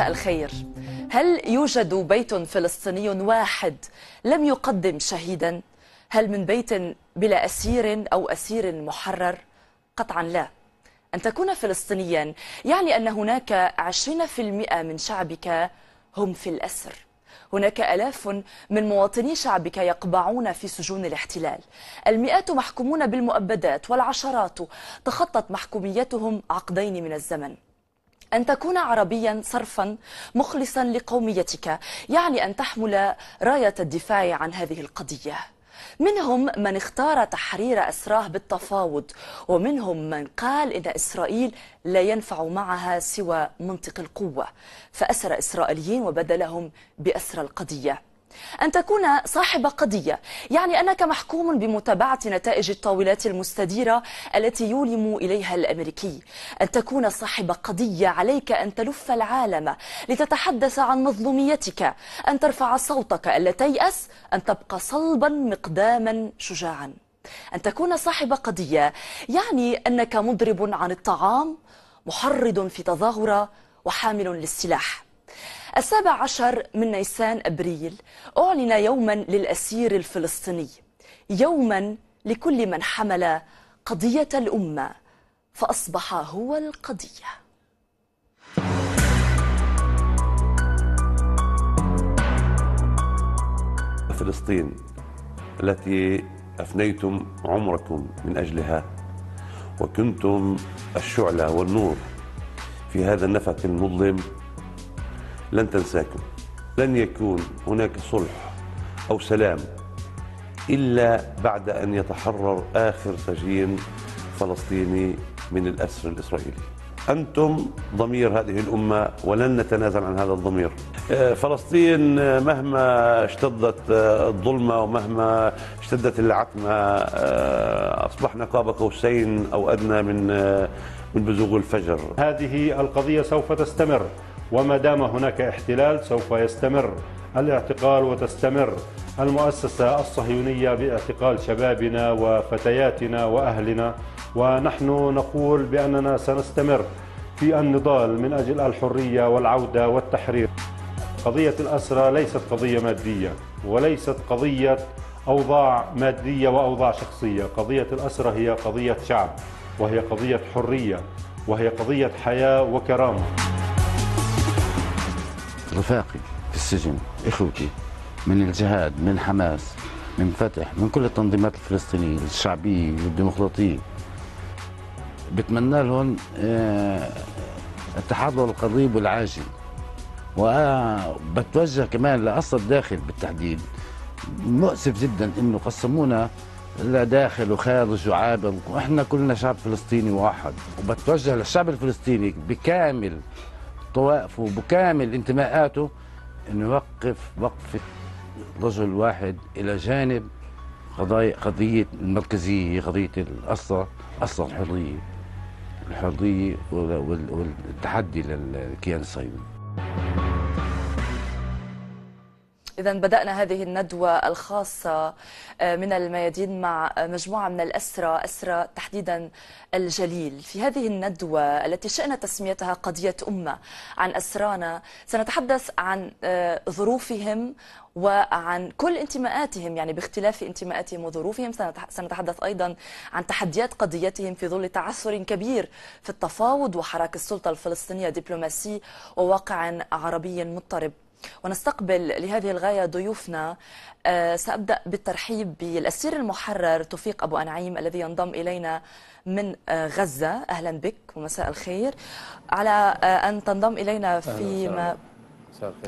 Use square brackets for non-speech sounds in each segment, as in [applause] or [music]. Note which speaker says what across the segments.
Speaker 1: مساء الخير هل يوجد بيت فلسطيني واحد لم يقدم شهيدا هل من بيت بلا اسير او اسير محرر قطعا لا ان تكون فلسطينيا يعني ان هناك 20% من شعبك هم في الاسر هناك ألاف من مواطني شعبك يقبعون في سجون الاحتلال المئات محكومون بالمؤبدات والعشرات تخطت محكوميتهم عقدين من الزمن أن تكون عربيا صرفا مخلصا لقوميتك يعني أن تحمل راية الدفاع عن هذه القضية منهم من اختار تحرير أسراه بالتفاوض ومنهم من قال إن إسرائيل لا ينفع معها سوى منطق القوة فأسر إسرائيليين وبدلهم بأسر القضية أن تكون صاحب قضية يعني أنك محكوم بمتابعة نتائج الطاولات المستديرة التي يولم إليها الأمريكي أن تكون صاحب قضية عليك أن تلف العالم لتتحدث عن مظلوميتك أن ترفع صوتك ألا تيأس أن تبقى صلبا مقداما شجاعا أن تكون صاحب قضية يعني أنك مضرب عن الطعام محرض في تظاهرة وحامل للسلاح السابع عشر من نيسان أبريل أعلن يوما للأسير الفلسطيني يوما لكل من حمل قضية الأمة فأصبح هو القضية
Speaker 2: فلسطين التي أفنيتم عمركم من أجلها وكنتم الشعلة والنور في هذا النفق المظلم لن تنساكم لن يكون هناك صلح أو سلام إلا بعد أن يتحرر آخر سجين فلسطيني من الأسر الإسرائيلي أنتم ضمير هذه الأمة ولن نتنازل عن هذا الضمير آه، فلسطين آه، مهما اشتدت آه، الظلمة ومهما اشتدت العتمة أصبحنا قاب قوسين أو أدنى من من بزوغ الفجر هذه القضية سوف تستمر وما دام هناك احتلال سوف يستمر الاعتقال وتستمر المؤسسة الصهيونية باعتقال شبابنا وفتياتنا وأهلنا ونحن نقول بأننا سنستمر في النضال من أجل الحرية والعودة والتحرير قضية الأسرة ليست قضية مادية وليست قضية أوضاع مادية وأوضاع شخصية قضية الأسرة هي قضية شعب وهي قضية حرية وهي قضية حياة وكرامة رفاقي في السجن إخوتي من الجهاد من حماس من فتح من كل التنظيمات الفلسطينية الشعبية والديمقراطية بتمنى لهم آه، التحضر القريب والعاجل وبتوجه كمان لقصة الداخل بالتحديد مؤسف جدا انه قسمونا لداخل وخارج وعابر واحنا كلنا شعب فلسطيني واحد وبتوجه للشعب الفلسطيني بكامل طوائفه بكامل انتماءاته أن يوقف وقفه رجل واحد الى جانب قضايا قضيه المركزيه قضيه الاصل اصل الحريه الحريه والتحدي للكيان الصهيوني
Speaker 1: إذا بدأنا هذه الندوة الخاصة آه، من الميادين مع مجموعة من الأسرى أسرى تحديدا الجليل في هذه الندوة التي شئنا تسميتها قضية أمة عن أسرانا سنتحدث عن آه، ظروفهم وعن كل انتماءاتهم يعني باختلاف انتماءاتهم وظروفهم سنتحدث أيضا عن تحديات قضيتهم في ظل تعثر كبير في التفاوض وحراك السلطة الفلسطينية دبلوماسي وواقع عربي مضطرب ونستقبل لهذه الغاية ضيوفنا آه، سأبدأ بالترحيب بالأسير المحرر توفيق أبو أنعيم الذي ينضم إلينا من آه، غزة أهلا بك ومساء الخير على آه، أن تنضم إلينا فيما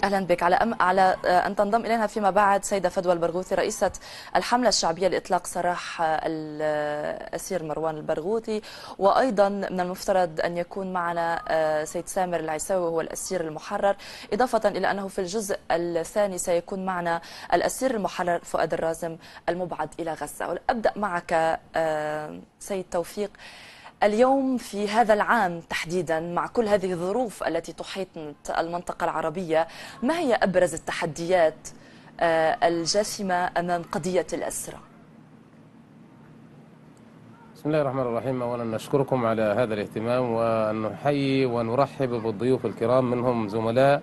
Speaker 1: اهلا بك على أم على آه، ان تنضم الينا فيما بعد سيده فدوى البرغوثي رئيسه الحمله الشعبيه لاطلاق سراح الاسير مروان البرغوثي وايضا من المفترض ان يكون معنا آه، سيد سامر العيساوي وهو الاسير المحرر اضافه الى انه في الجزء الثاني سيكون معنا الاسير المحرر فؤاد الرازم المبعد الى غزه ابدا معك آه، سيد توفيق اليوم في هذا العام تحديدا مع كل هذه الظروف التي تحيط المنطقة العربية ما هي أبرز التحديات آه، الجاسمة أمام قضية الأسرة؟
Speaker 2: بسم الله الرحمن الرحيم اولا نشكركم على هذا الاهتمام ونحيي ونرحب بالضيوف الكرام منهم زملاء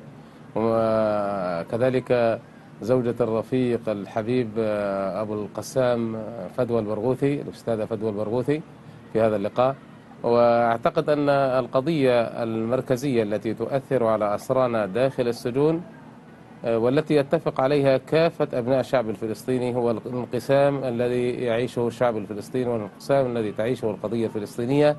Speaker 2: وكذلك زوجة الرفيق الحبيب آه، ابو القسام آه، فدوى البرغوثي الاستاذه فدوى البرغوثي في هذا اللقاء وأعتقد أن القضية المركزية التي تؤثر على أسرانا داخل السجون آه، والتي يتفق عليها كافة أبناء الشعب الفلسطيني هو الانقسام الذي يعيشه الشعب الفلسطيني والانقسام الذي تعيشه القضية الفلسطينية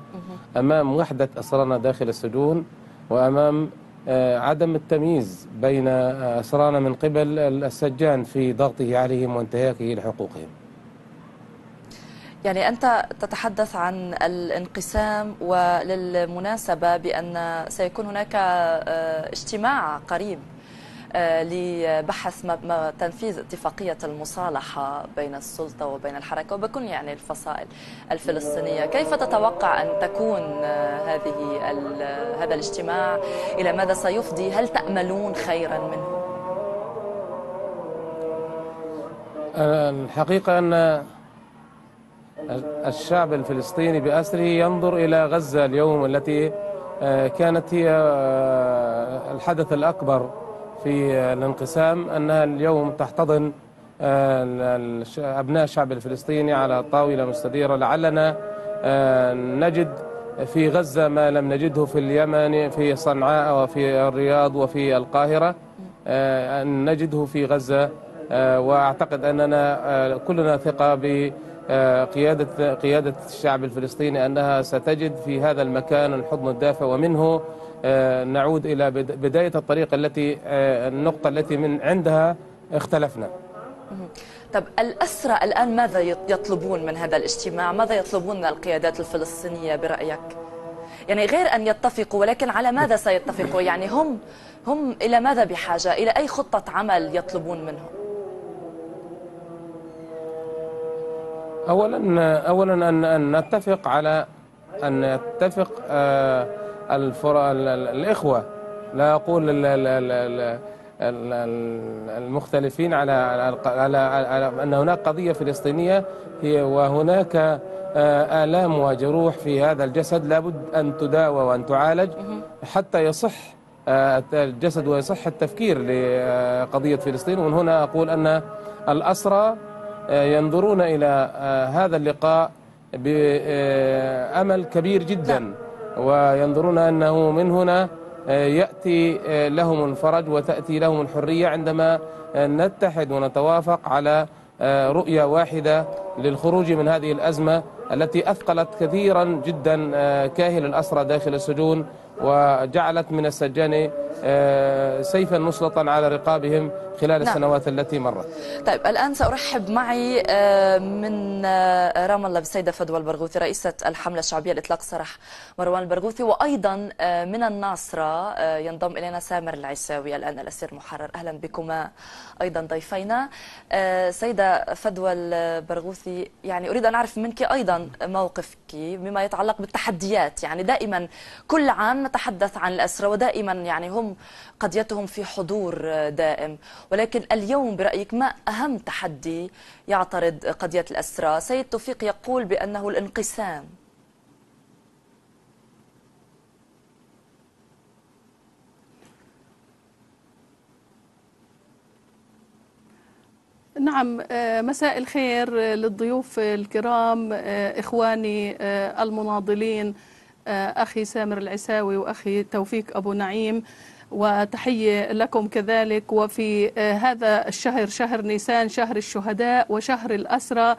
Speaker 2: أمام وحدة أسرانا داخل السجون وأمام آه، عدم التمييز بين آه، أسرانا من قبل السجان في ضغطه عليهم وانتهاكه لحقوقهم
Speaker 1: يعني أنت تتحدث عن الانقسام وللمناسبة بأن سيكون هناك آه، اجتماع قريب آه، لبحث ما تنفيذ اتفاقية المصالحة بين السلطة وبين الحركة وبكل يعني الفصائل الفلسطينية كيف تتوقع أن تكون آه، هذه هذا الاجتماع إلى ماذا سيفضي هل تأملون خيرا منه
Speaker 2: الحقيقة أن الشعب الفلسطيني بأسره ينظر إلى غزة اليوم التي آه، كانت هي آه، الحدث الأكبر في الانقسام أنها اليوم تحتضن آه، أبناء الشعب الفلسطيني على طاولة مستديرة لعلنا نجد في غزة ما لم نجده في اليمن في صنعاء وفي الرياض وفي القاهرة أن نجده في غزة وأعتقد أننا كلنا ثقة ب آه، قيادة, قيادة الشعب الفلسطيني أنها ستجد في هذا المكان الحضن الدافئ ومنه آه، نعود إلى بداية الطريق التي آه، النقطة التي من عندها اختلفنا
Speaker 1: طب الأسرى الآن ماذا يطلبون من هذا الاجتماع ماذا يطلبون من القيادات الفلسطينية برأيك يعني غير أن يتفقوا ولكن على ماذا سيتفقوا يعني هم هم إلى ماذا بحاجة إلى أي خطة عمل يطلبون منهم
Speaker 2: أولا أولا أن أن نتفق على أن نتفق آه، الفر... الإخوة لا أقول المختلفين على على على أن هناك قضية فلسطينية هي وهناك آه، آلام وجروح في هذا الجسد لابد أن تداوى وأن تعالج حتى يصح آه، الجسد ويصح التفكير لقضية فلسطين ومن هنا أقول أن الأسرى آه، ينظرون إلى آه، هذا اللقاء بأمل كبير جدا وينظرون أنه من هنا آه، يأتي لهم الفرج وتأتي لهم الحرية عندما نتحد ونتوافق على رؤية واحدة للخروج من هذه الأزمة التي أثقلت كثيرا جدا كاهل الأسرى داخل السجون وجعلت من السجان سيفا مسلطا على رقابهم خلال نعم. السنوات التي مرت
Speaker 1: طيب الآن سأرحب معي آه، من آه، رام الله بالسيدة فدوى البرغوثي رئيسة الحملة الشعبية لإطلاق سراح مروان البرغوثي وأيضا آه، من الناصرة ينضم إلينا سامر العساوي الآن الأسير محرر أهلا بكما أيضا ضيفينا سيدة فدوى البرغوثي يعني أريد أن أعرف منك أيضا موقفك بما يتعلق بالتحديات يعني دائما كل عام نتحدث عن الأسرة ودائما يعني هم قضيتهم في حضور دائم ولكن اليوم برأيك ما أهم تحدي يعترض قضية الأسرى سيد توفيق يقول بأنه الانقسام
Speaker 3: نعم آه، مساء الخير آه، للضيوف الكرام آه، إخواني المناضلين أخي سامر العساوي وأخي توفيق أبو نعيم وتحية لكم كذلك وفي آه، هذا الشهر شهر نيسان شهر الشهداء وشهر الأسرى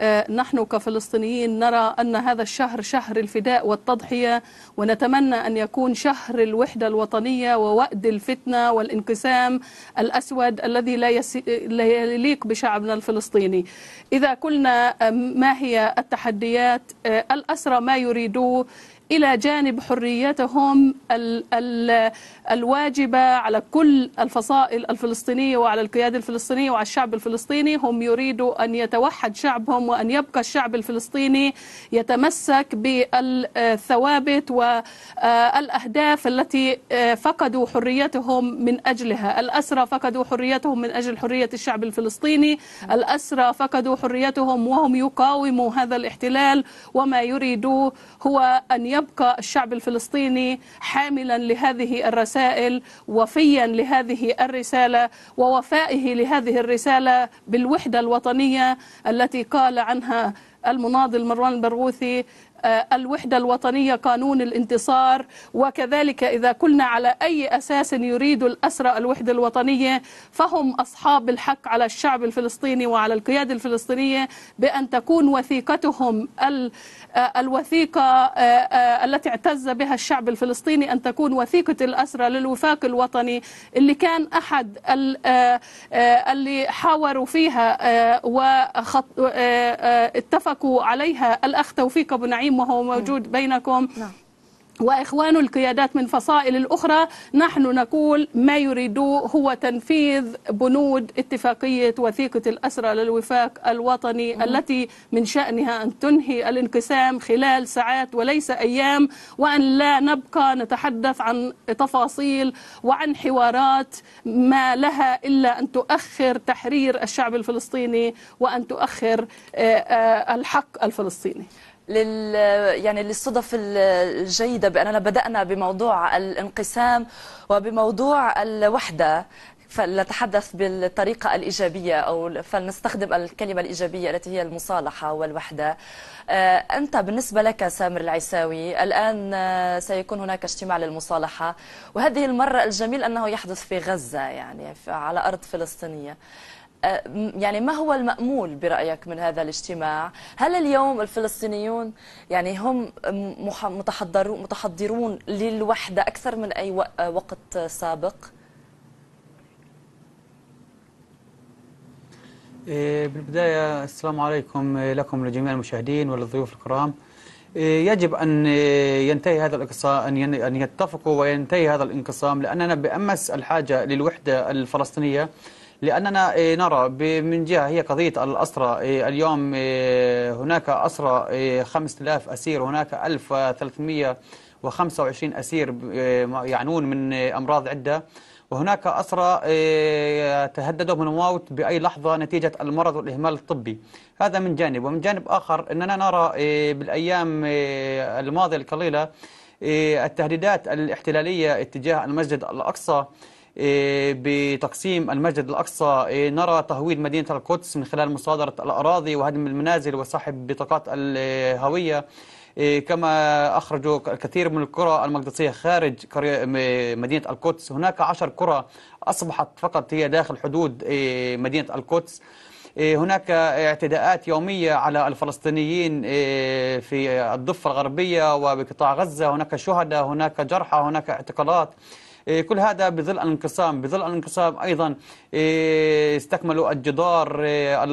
Speaker 3: آه، نحن كفلسطينيين نرى أن هذا الشهر شهر الفداء والتضحية ونتمنى أن يكون شهر الوحدة الوطنية ووأد الفتنة والانقسام الأسود الذي لا, يسي... لا يليق بشعبنا الفلسطيني إذا قلنا آه، ما هي التحديات الأسرى ما يريدوه إلى جانب حريتهم ال ال الواجبة على كل الفصائل الفلسطينية وعلى القيادة الفلسطينية وعلى الشعب الفلسطيني هم يريدوا أن يتوحد شعبهم وأن يبقى الشعب الفلسطيني يتمسك بالثوابت والأهداف التي فقدوا حريتهم من أجلها الأسرى فقدوا حريتهم من أجل حرية الشعب الفلسطيني الأسرى فقدوا حريتهم وهم يقاوموا هذا الاحتلال وما يريدوه هو أن يبقى الشعب الفلسطيني حاملا لهذه الرسائل وفيا لهذه الرسالة ووفائه لهذه الرسالة بالوحدة الوطنية التي قال عنها المناضل مروان البرغوثي آه، الوحدة الوطنية قانون الانتصار وكذلك إذا قلنا على أي أساس يريد الأسرى الوحدة الوطنية فهم أصحاب الحق على الشعب الفلسطيني وعلى القيادة الفلسطينية بأن تكون وثيقتهم آه، الوثيقة آه، آه، التي اعتز بها الشعب الفلسطيني أن تكون وثيقة الأسرة للوفاق الوطني اللي كان أحد اللي حاوروا فيها واتفقوا عليها الأخ توفيق أبو نعيم وهو موجود نعم. بينكم نعم. وإخوان القيادات من فصائل الأخرى نحن نقول ما يريدوه هو تنفيذ بنود اتفاقية وثيقة الأسرى للوفاق الوطني مم. التي من شأنها أن تنهي الانقسام خلال ساعات وليس أيام وأن لا نبقى نتحدث عن تفاصيل وعن حوارات ما لها إلا أن تؤخر تحرير الشعب الفلسطيني وأن تؤخر آه، آه، الحق الفلسطيني
Speaker 1: لل يعني للصدف الجيدة بأننا بدأنا بموضوع الانقسام وبموضوع الوحدة فلنتحدث بالطريقة الإيجابية أو فلنستخدم الكلمة الإيجابية التي هي المصالحة والوحدة آه، أنت بالنسبة لك سامر العيساوي الآن آه، سيكون هناك اجتماع للمصالحة وهذه المرة الجميل أنه يحدث في غزة يعني على أرض فلسطينية آه، يعني ما هو المأمول برأيك من هذا الاجتماع هل اليوم الفلسطينيون يعني هم متحضرون للوحدة أكثر من أي آه، وقت سابق
Speaker 4: إيه، بالبداية السلام عليكم إيه، لكم لجميع المشاهدين وللضيوف الكرام إيه، يجب أن ينتهي هذا الانقسام أن يتفقوا وينتهي هذا الانقسام لأننا بأمس الحاجة للوحدة الفلسطينية لأننا إيه، نرى من جهة هي قضية الأسرة إيه، اليوم إيه، هناك أسرة 5000 أسير هناك 1325 أسير يعانون من أمراض عدة وهناك أسرى تهددوا من الموت بأي لحظة نتيجة المرض والإهمال الطبي هذا من جانب ومن جانب آخر أننا نرى بالأيام الماضية القليلة التهديدات الاحتلالية اتجاه المسجد الأقصى إيه، بتقسيم المسجد الأقصى إيه، نرى تهويد مدينة القدس من خلال مصادرة الأراضي وهدم المنازل وسحب بطاقات الهوية إيه، كما أخرجوا الكثير من القرى المقدسية خارج مدينة القدس هناك عشر قرى أصبحت فقط هي داخل حدود مدينة القدس هناك اعتداءات يومية على الفلسطينيين في الضفة الغربية وبقطاع غزة هناك شهداء هناك جرحى هناك اعتقالات إيه، كل هذا بظل الانقسام بظل الانقسام أيضا إيه، استكملوا الجدار إيه،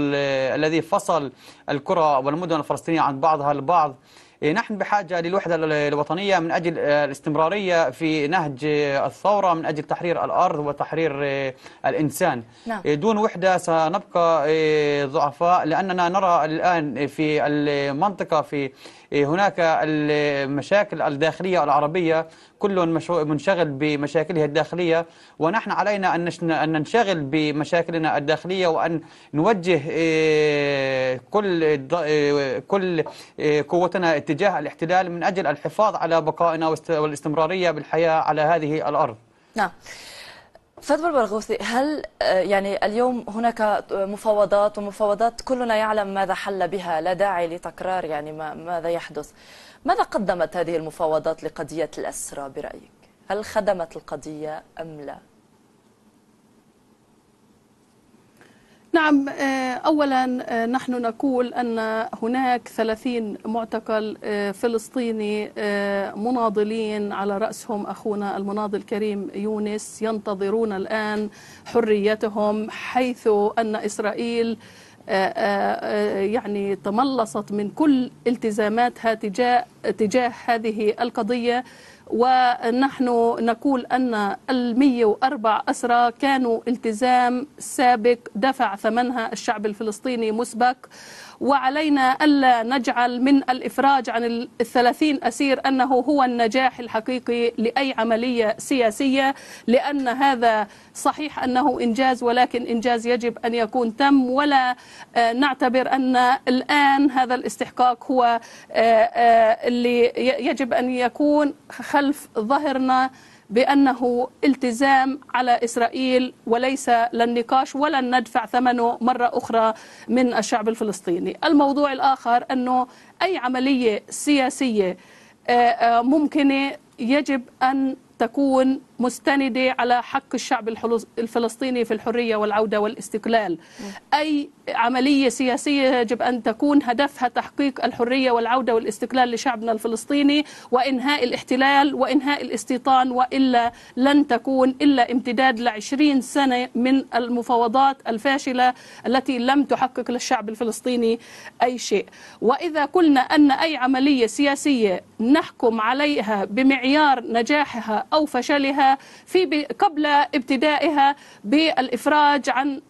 Speaker 4: الذي فصل الكرة والمدن الفلسطينية عن بعضها البعض نحن بحاجة للوحدة الوطنية من أجل آه، الاستمرارية في نهج آه، الثورة من أجل تحرير الأرض وتحرير آه، الإنسان لا. نعم. دون وحدة سنبقى ضعفاء لأننا نرى الآن في المنطقة في إيه، هناك المشاكل الداخلية العربية كل منشغل بمشاكله الداخلية ونحن علينا أن ننشغل بمشاكلنا الداخلية وأن نوجه إيه، كل إيه، كل قوتنا اتجاه الاحتلال من أجل الحفاظ على بقائنا والاستمرارية بالحياة على هذه الأرض
Speaker 1: نعم فاطمه البرغوثي هل آه، يعني اليوم هناك آه، مفاوضات ومفاوضات كلنا يعلم ماذا حل بها لا داعي لتكرار يعني ما ماذا يحدث ماذا قدمت هذه المفاوضات لقضيه الاسرى برايك هل خدمت القضيه ام لا
Speaker 3: نعم آه، أولا آه، نحن نقول أن هناك ثلاثين معتقل آه، فلسطيني مناضلين على رأسهم أخونا المناضل كريم يونس ينتظرون الآن حريتهم حيث أن إسرائيل آه، آه، آه، يعني تملصت من كل التزاماتها تجاه, تجاه هذه القضية ونحن نقول أن المية وأربع أسرى كانوا التزام سابق دفع ثمنها الشعب الفلسطيني مسبق وعلينا ألا نجعل من الإفراج عن الثلاثين أسير أنه هو النجاح الحقيقي لأي عملية سياسية لأن هذا صحيح أنه إنجاز ولكن إنجاز يجب أن يكون تم ولا آه، نعتبر أن الآن هذا الاستحقاق هو آه، آه، اللي يجب أن يكون خلف ظهرنا بأنه التزام على إسرائيل وليس للنقاش ولن ندفع ثمنه مرة أخرى من الشعب الفلسطيني الموضوع الآخر أنه أي عملية سياسية آه، آه، ممكنة يجب أن تكون مستندة على حق الشعب الفلسطيني في الحرية والعودة والاستقلال أي عملية سياسية يجب أن تكون هدفها تحقيق الحرية والعودة والاستقلال لشعبنا الفلسطيني وإنهاء الاحتلال وإنهاء الاستيطان وإلا لن تكون إلا امتداد لعشرين سنة من المفاوضات الفاشلة التي لم تحقق للشعب الفلسطيني أي شيء وإذا قلنا أن أي عملية سياسية نحكم عليها بمعيار نجاحها أو فشلها في قبل ابتدائها بالإفراج عن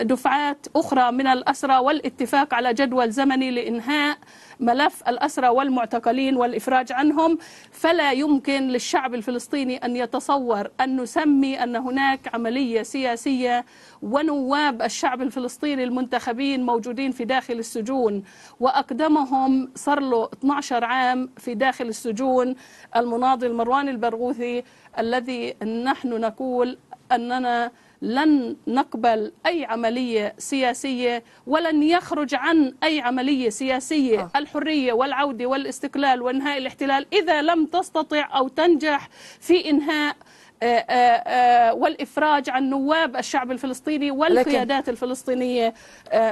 Speaker 3: دفعات أخرى من الأسرى والاتفاق على جدول زمني لإنهاء ملف الأسرى والمعتقلين والإفراج عنهم فلا يمكن للشعب الفلسطيني أن يتصور أن نسمي أن هناك عملية سياسية ونواب الشعب الفلسطيني المنتخبين موجودين في داخل السجون وأقدمهم صار له 12 عام في داخل السجون المناضل مروان البرغوثي الذي نحن نقول أننا لن نقبل أي عملية سياسية ولن يخرج عن أي عملية سياسية آه. الحرية والعودة والاستقلال وإنهاء الاحتلال إذا لم تستطع أو تنجح في إنهاء آه، آه، آه، والإفراج عن نواب الشعب الفلسطيني والقيادات الفلسطينية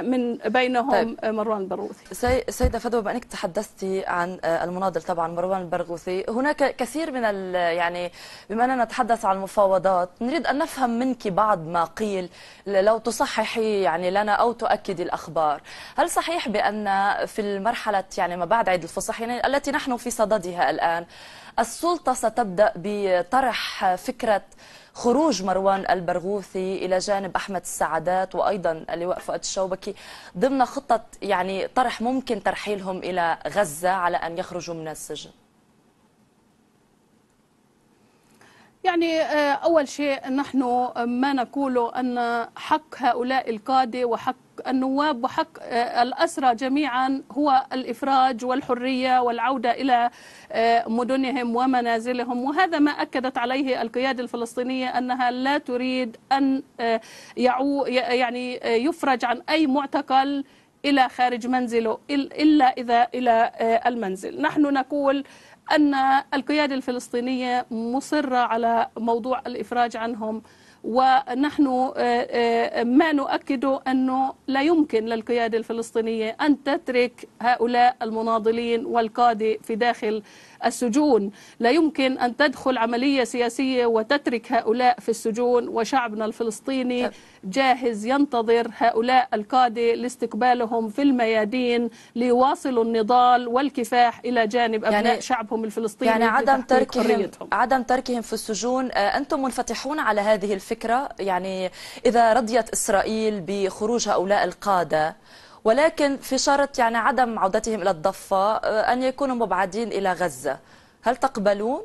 Speaker 1: من بينهم طيب. مروان البرغوثي سيدة فدوى بأنك تحدثت عن المناضل طبعا مروان البرغوثي هناك كثير من ال... يعني بما أننا نتحدث عن المفاوضات نريد أن نفهم منك بعض ما قيل لو تصححي يعني لنا أو تؤكدي الأخبار هل صحيح بأن في المرحلة يعني ما بعد عيد الفصح يعني التي نحن في صددها الآن السلطة ستبدأ بطرح فكرة خروج مروان البرغوثي إلى جانب أحمد السعدات وأيضا اللواء فؤاد الشوبكي ضمن خطة يعني طرح ممكن ترحيلهم إلى غزة على أن يخرجوا من السجن
Speaker 3: يعني آه, أول شيء نحن ما نقوله أن حق هؤلاء القادة وحق النواب وحق آه, الأسرى جميعا هو الإفراج والحرية والعودة إلى آه, مدنهم ومنازلهم وهذا ما أكدت عليه القيادة الفلسطينية أنها لا تريد أن يعو يعني يفرج عن أي معتقل إلى خارج منزله إلا إذا إلى المنزل نحن نقول أن القيادة الفلسطينية مصرة على موضوع الإفراج عنهم ونحن آه، آه، ما نؤكده أنه لا يمكن للقيادة الفلسطينية أن تترك هؤلاء المناضلين والقادة في داخل السجون لا يمكن أن تدخل عملية سياسية وتترك هؤلاء في السجون وشعبنا الفلسطيني أه. جاهز ينتظر هؤلاء القادة لاستقبالهم في الميادين ليواصلوا النضال والكفاح
Speaker 1: إلى جانب أبناء يعني شعبهم الفلسطيني يعني عدم تركهم عدم تركهم في السجون أه، أنتم منفتحون على هذه الفكرة يعني إذا رضيت إسرائيل بخروج هؤلاء القادة ولكن في شرط يعني عدم عودتهم إلى الضفة آه، أن يكونوا مبعدين إلى غزة هل تقبلون؟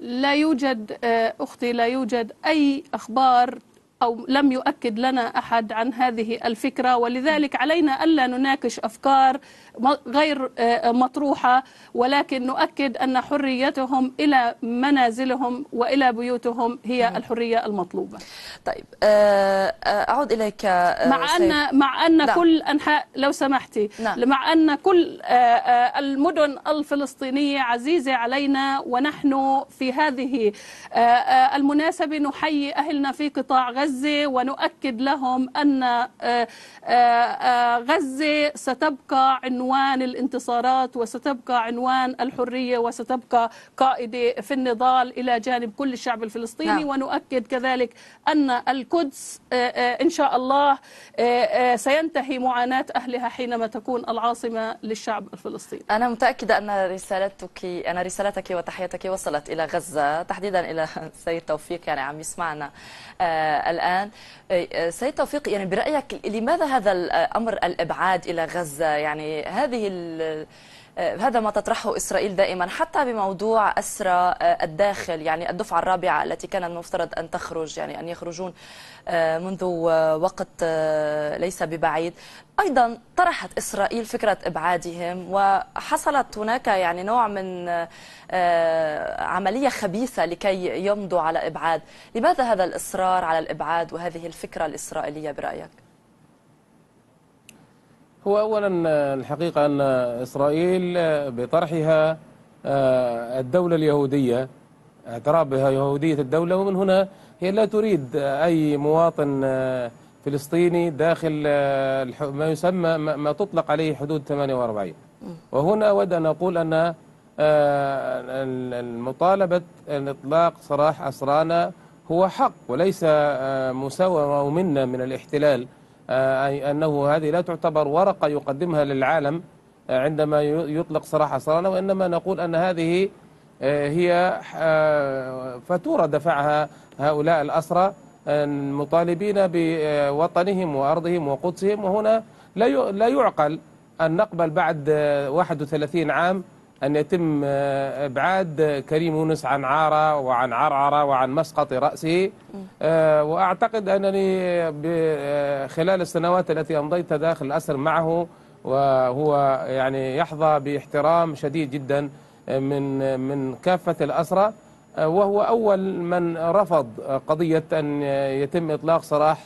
Speaker 3: لا يوجد آه، أختي لا يوجد أي أخبار أو لم يؤكد لنا أحد عن هذه الفكرة ولذلك علينا ألا نناقش أفكار غير آه، مطروحة ولكن نؤكد أن حريتهم إلى منازلهم وإلى بيوتهم هي الحرية المطلوبة
Speaker 1: طيب آه، آه، أعود إليك مع أن, مع أن نعم. كل
Speaker 3: أنحاء لو سمحتي نعم. مع أن كل المدن الفلسطينية عزيزة علينا ونحن في هذه المناسبة نحيي أهلنا في قطاع غزة غزة ونؤكد لهم أن آه، آه، آه، غزة ستبقى عنوان الانتصارات وستبقى عنوان الحرية وستبقى قائدة في النضال إلى جانب كل الشعب الفلسطيني نعم. ونؤكد كذلك أن القدس إن شاء الله سينتهي معاناة أهلها حينما تكون العاصمة
Speaker 1: للشعب الفلسطيني أنا متأكدة أن رسالتك أن رسالتك وتحيتك وصلت إلى غزة تحديدا إلى السيد [laughs] توفيق يعني عم يسمعنا الآن سيد توفيق يعني برأيك لماذا هذا الأمر الإبعاد إلى غزة يعني هذه آه، هذا ما تطرحه إسرائيل دائما حتى بموضوع أسرى آه، الداخل يعني الدفعة الرابعة التي كان المفترض أن تخرج يعني أن يخرجون آه، منذ وقت ليس ببعيد أيضا طرحت إسرائيل فكرة إبعادهم وحصلت هناك يعني نوع من عملية خبيثة لكي يمضوا على إبعاد لماذا هذا الإصرار على الإبعاد وهذه الفكرة الإسرائيلية برأيك؟
Speaker 2: هو أولا الحقيقة أن إسرائيل بطرحها آه، الدولة اليهودية اعتراف بها يهودية الدولة ومن هنا هي لا تريد أي مواطن آه، فلسطيني داخل آه، ما يسمى ما تطلق عليه حدود 48 وهنا أود أن أقول أن ان إطلاق سراح أسرانا هو حق وليس مساومة منا من الاحتلال آه، أنه هذه لا تعتبر ورقة يقدمها للعالم آه، عندما يطلق سراح صرانة وإنما نقول أن هذه آه، هي فاتورة دفعها هؤلاء الأسرى مطالبين بوطنهم وأرضهم وقدسهم وهنا لا يعقل أن نقبل بعد 31 عام أن يتم آه، إبعاد كريم يونس عن عارة وعن عرعرة وعن مسقط رأسه آه، وأعتقد أنني آه، خلال السنوات التي أمضيتها داخل الأسر معه وهو يعني يحظى باحترام شديد جدا من من كافة الأسرة وهو أول من رفض قضية أن يتم إطلاق سراح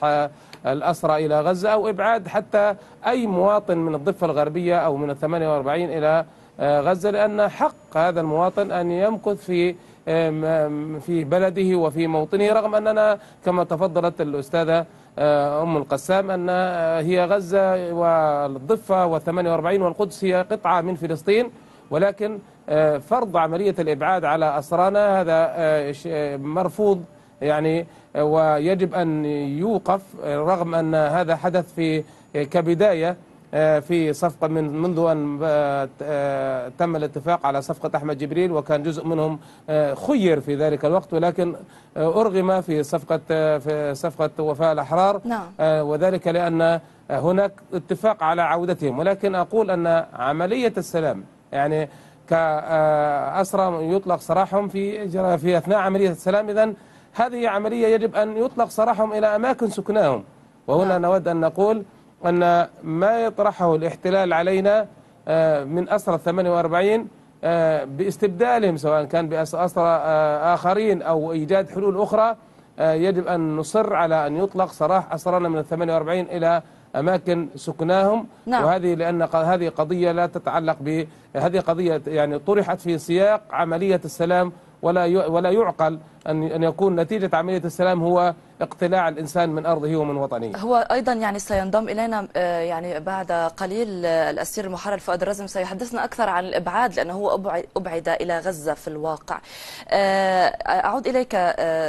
Speaker 2: الأسرى إلى غزة أو إبعاد حتى أي مواطن من الضفة الغربية أو من ال 48 إلى آه، غزة لأن حق هذا المواطن أن يمكث في في بلده وفي موطنه رغم أننا كما تفضلت الأستاذة آه، أم القسام أن آه، هي غزة والثمانية و48 والقدس هي قطعة من فلسطين ولكن فرض عملية الإبعاد على أسرانا هذا مرفوض يعني ويجب أن يوقف رغم أن هذا حدث في كبداية آه، في صفقة من منذ أن آه، آه، تم الاتفاق على صفقة أحمد جبريل وكان جزء منهم خير في ذلك الوقت ولكن أرغم في صفقة في صفقة وفاء الأحرار نعم. وذلك لأن هناك اتفاق على عودتهم ولكن أقول أن عملية السلام يعني كأسرى يطلق سراحهم في في أثناء عملية السلام إذن هذه عملية يجب أن يطلق سراحهم إلى أماكن سكناهم وهنا نعم. نود أن نقول أن ما يطرحه الاحتلال علينا آه، من أسرى 48 آه، باستبدالهم سواء كان بأسرى آه، آخرين أو إيجاد حلول أخرى يجب أن نصر على أن يطلق سراح أسرانا من 48 إلى أماكن سكناهم نعم. وهذه لأن هذه قضية لا تتعلق ب هذه قضية يعني طرحت في سياق عملية السلام ولا ولا يعقل أن أن يكون نتيجة عملية السلام هو اقتلاع الإنسان من أرضه ومن وطنه
Speaker 1: هو أيضا يعني سينضم إلينا آه، يعني بعد قليل آه، الأسير المحرر فؤاد الرزم سيحدثنا أكثر عن الإبعاد لأنه هو أبعد إلى غزة في الواقع آه، أعود إليك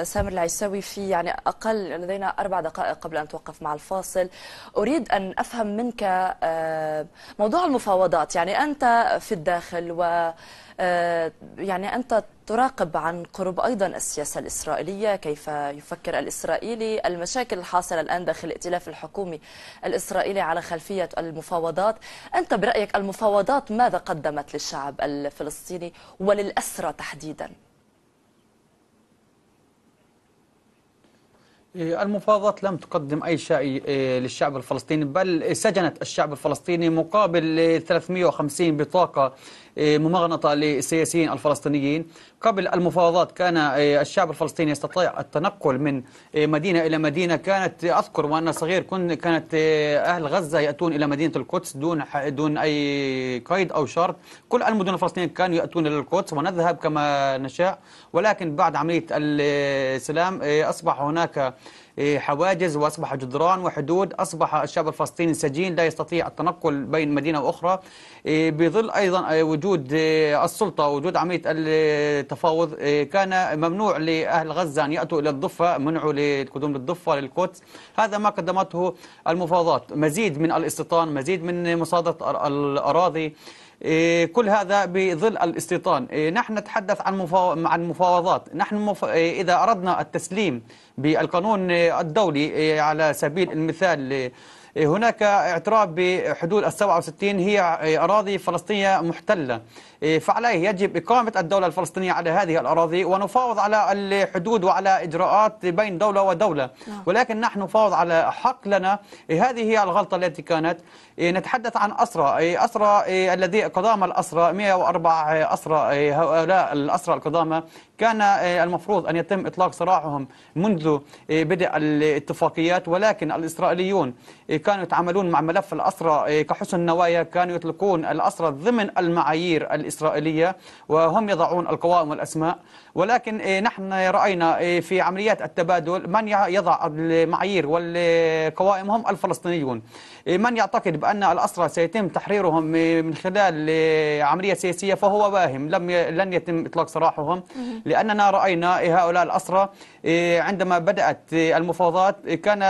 Speaker 1: سامر العيساوي في يعني أقل لدينا أربع دقائق قبل أن توقف مع الفاصل أريد أن أفهم منك موضوع المفاوضات يعني أنت في الداخل و يعني أنت تراقب عن قرب أيضا السياسة الإسرائيلية كيف يفكر الإسرائيلي الإسرائيلي المشاكل الحاصلة الآن داخل الائتلاف الحكومي الإسرائيلي على خلفية المفاوضات أنت برأيك المفاوضات ماذا قدمت للشعب الفلسطيني وللأسرة تحديدا؟
Speaker 4: إيه، المفاوضات لم تقدم أي شيء إيه، للشعب الفلسطيني بل سجنت الشعب الفلسطيني مقابل 350 بطاقة إيه، ممغنطة للسياسيين الفلسطينيين قبل المفاوضات كان إيه، الشعب الفلسطيني يستطيع التنقل من إيه، مدينة إلى مدينة كانت أذكر وأنا صغير كانت أهل غزة يأتون إلى مدينة القدس دون دون أي قيد أو شرط كل المدن الفلسطينية كانوا يأتون إلى القدس ونذهب كما نشاء ولكن بعد عملية السلام أصبح هناك إيه، حواجز وأصبح جدران وحدود أصبح الشعب الفلسطيني سجين لا يستطيع التنقل بين مدينة وأخرى إيه، بظل أيضا إيه، وجود السلطة وجود عملية التفاوض كان ممنوع لأهل غزة أن يأتوا إلى الضفة منعوا للقدوم للضفة للقدس هذا ما قدمته المفاوضات مزيد من الاستيطان مزيد من مصادرة الأراضي إيه، كل هذا بظل الاستيطان إيه، نحن نتحدث عن عن مفاوضات نحن إيه، إذا أردنا التسليم بالقانون الدولي على سبيل المثال هناك اعتراف بحدود ال 67 هي أراضي فلسطينية محتلة إيه، فعليه يجب إقامة الدولة الفلسطينية على هذه الأراضي ونفاوض على الحدود وعلى إجراءات بين دولة ودولة نعم. ولكن نحن نفاوض على حق لنا إيه، هذه هي الغلطة التي كانت إيه، نتحدث عن أسرى أسرى الذي قدام الأسرى 104 أسرى هؤلاء الأسرى القدامى كان المفروض أن يتم إطلاق سراحهم منذ بدء الاتفاقيات ولكن الإسرائيليون كانوا يتعاملون مع ملف الأسرى كحسن نوايا كانوا يطلقون الأسرى ضمن المعايير الإسرائيلية الإسرائيلية وهم يضعون القوائم والأسماء ولكن إيه، نحن رأينا إيه، في عمليات التبادل من يضع المعايير والقوائم هم الفلسطينيون إيه، من يعتقد بأن الأسرى سيتم تحريرهم من خلال عملية سياسية فهو واهم لم لن يتم إطلاق سراحهم لأننا رأينا هؤلاء الأسرى عندما بدأت المفاوضات كان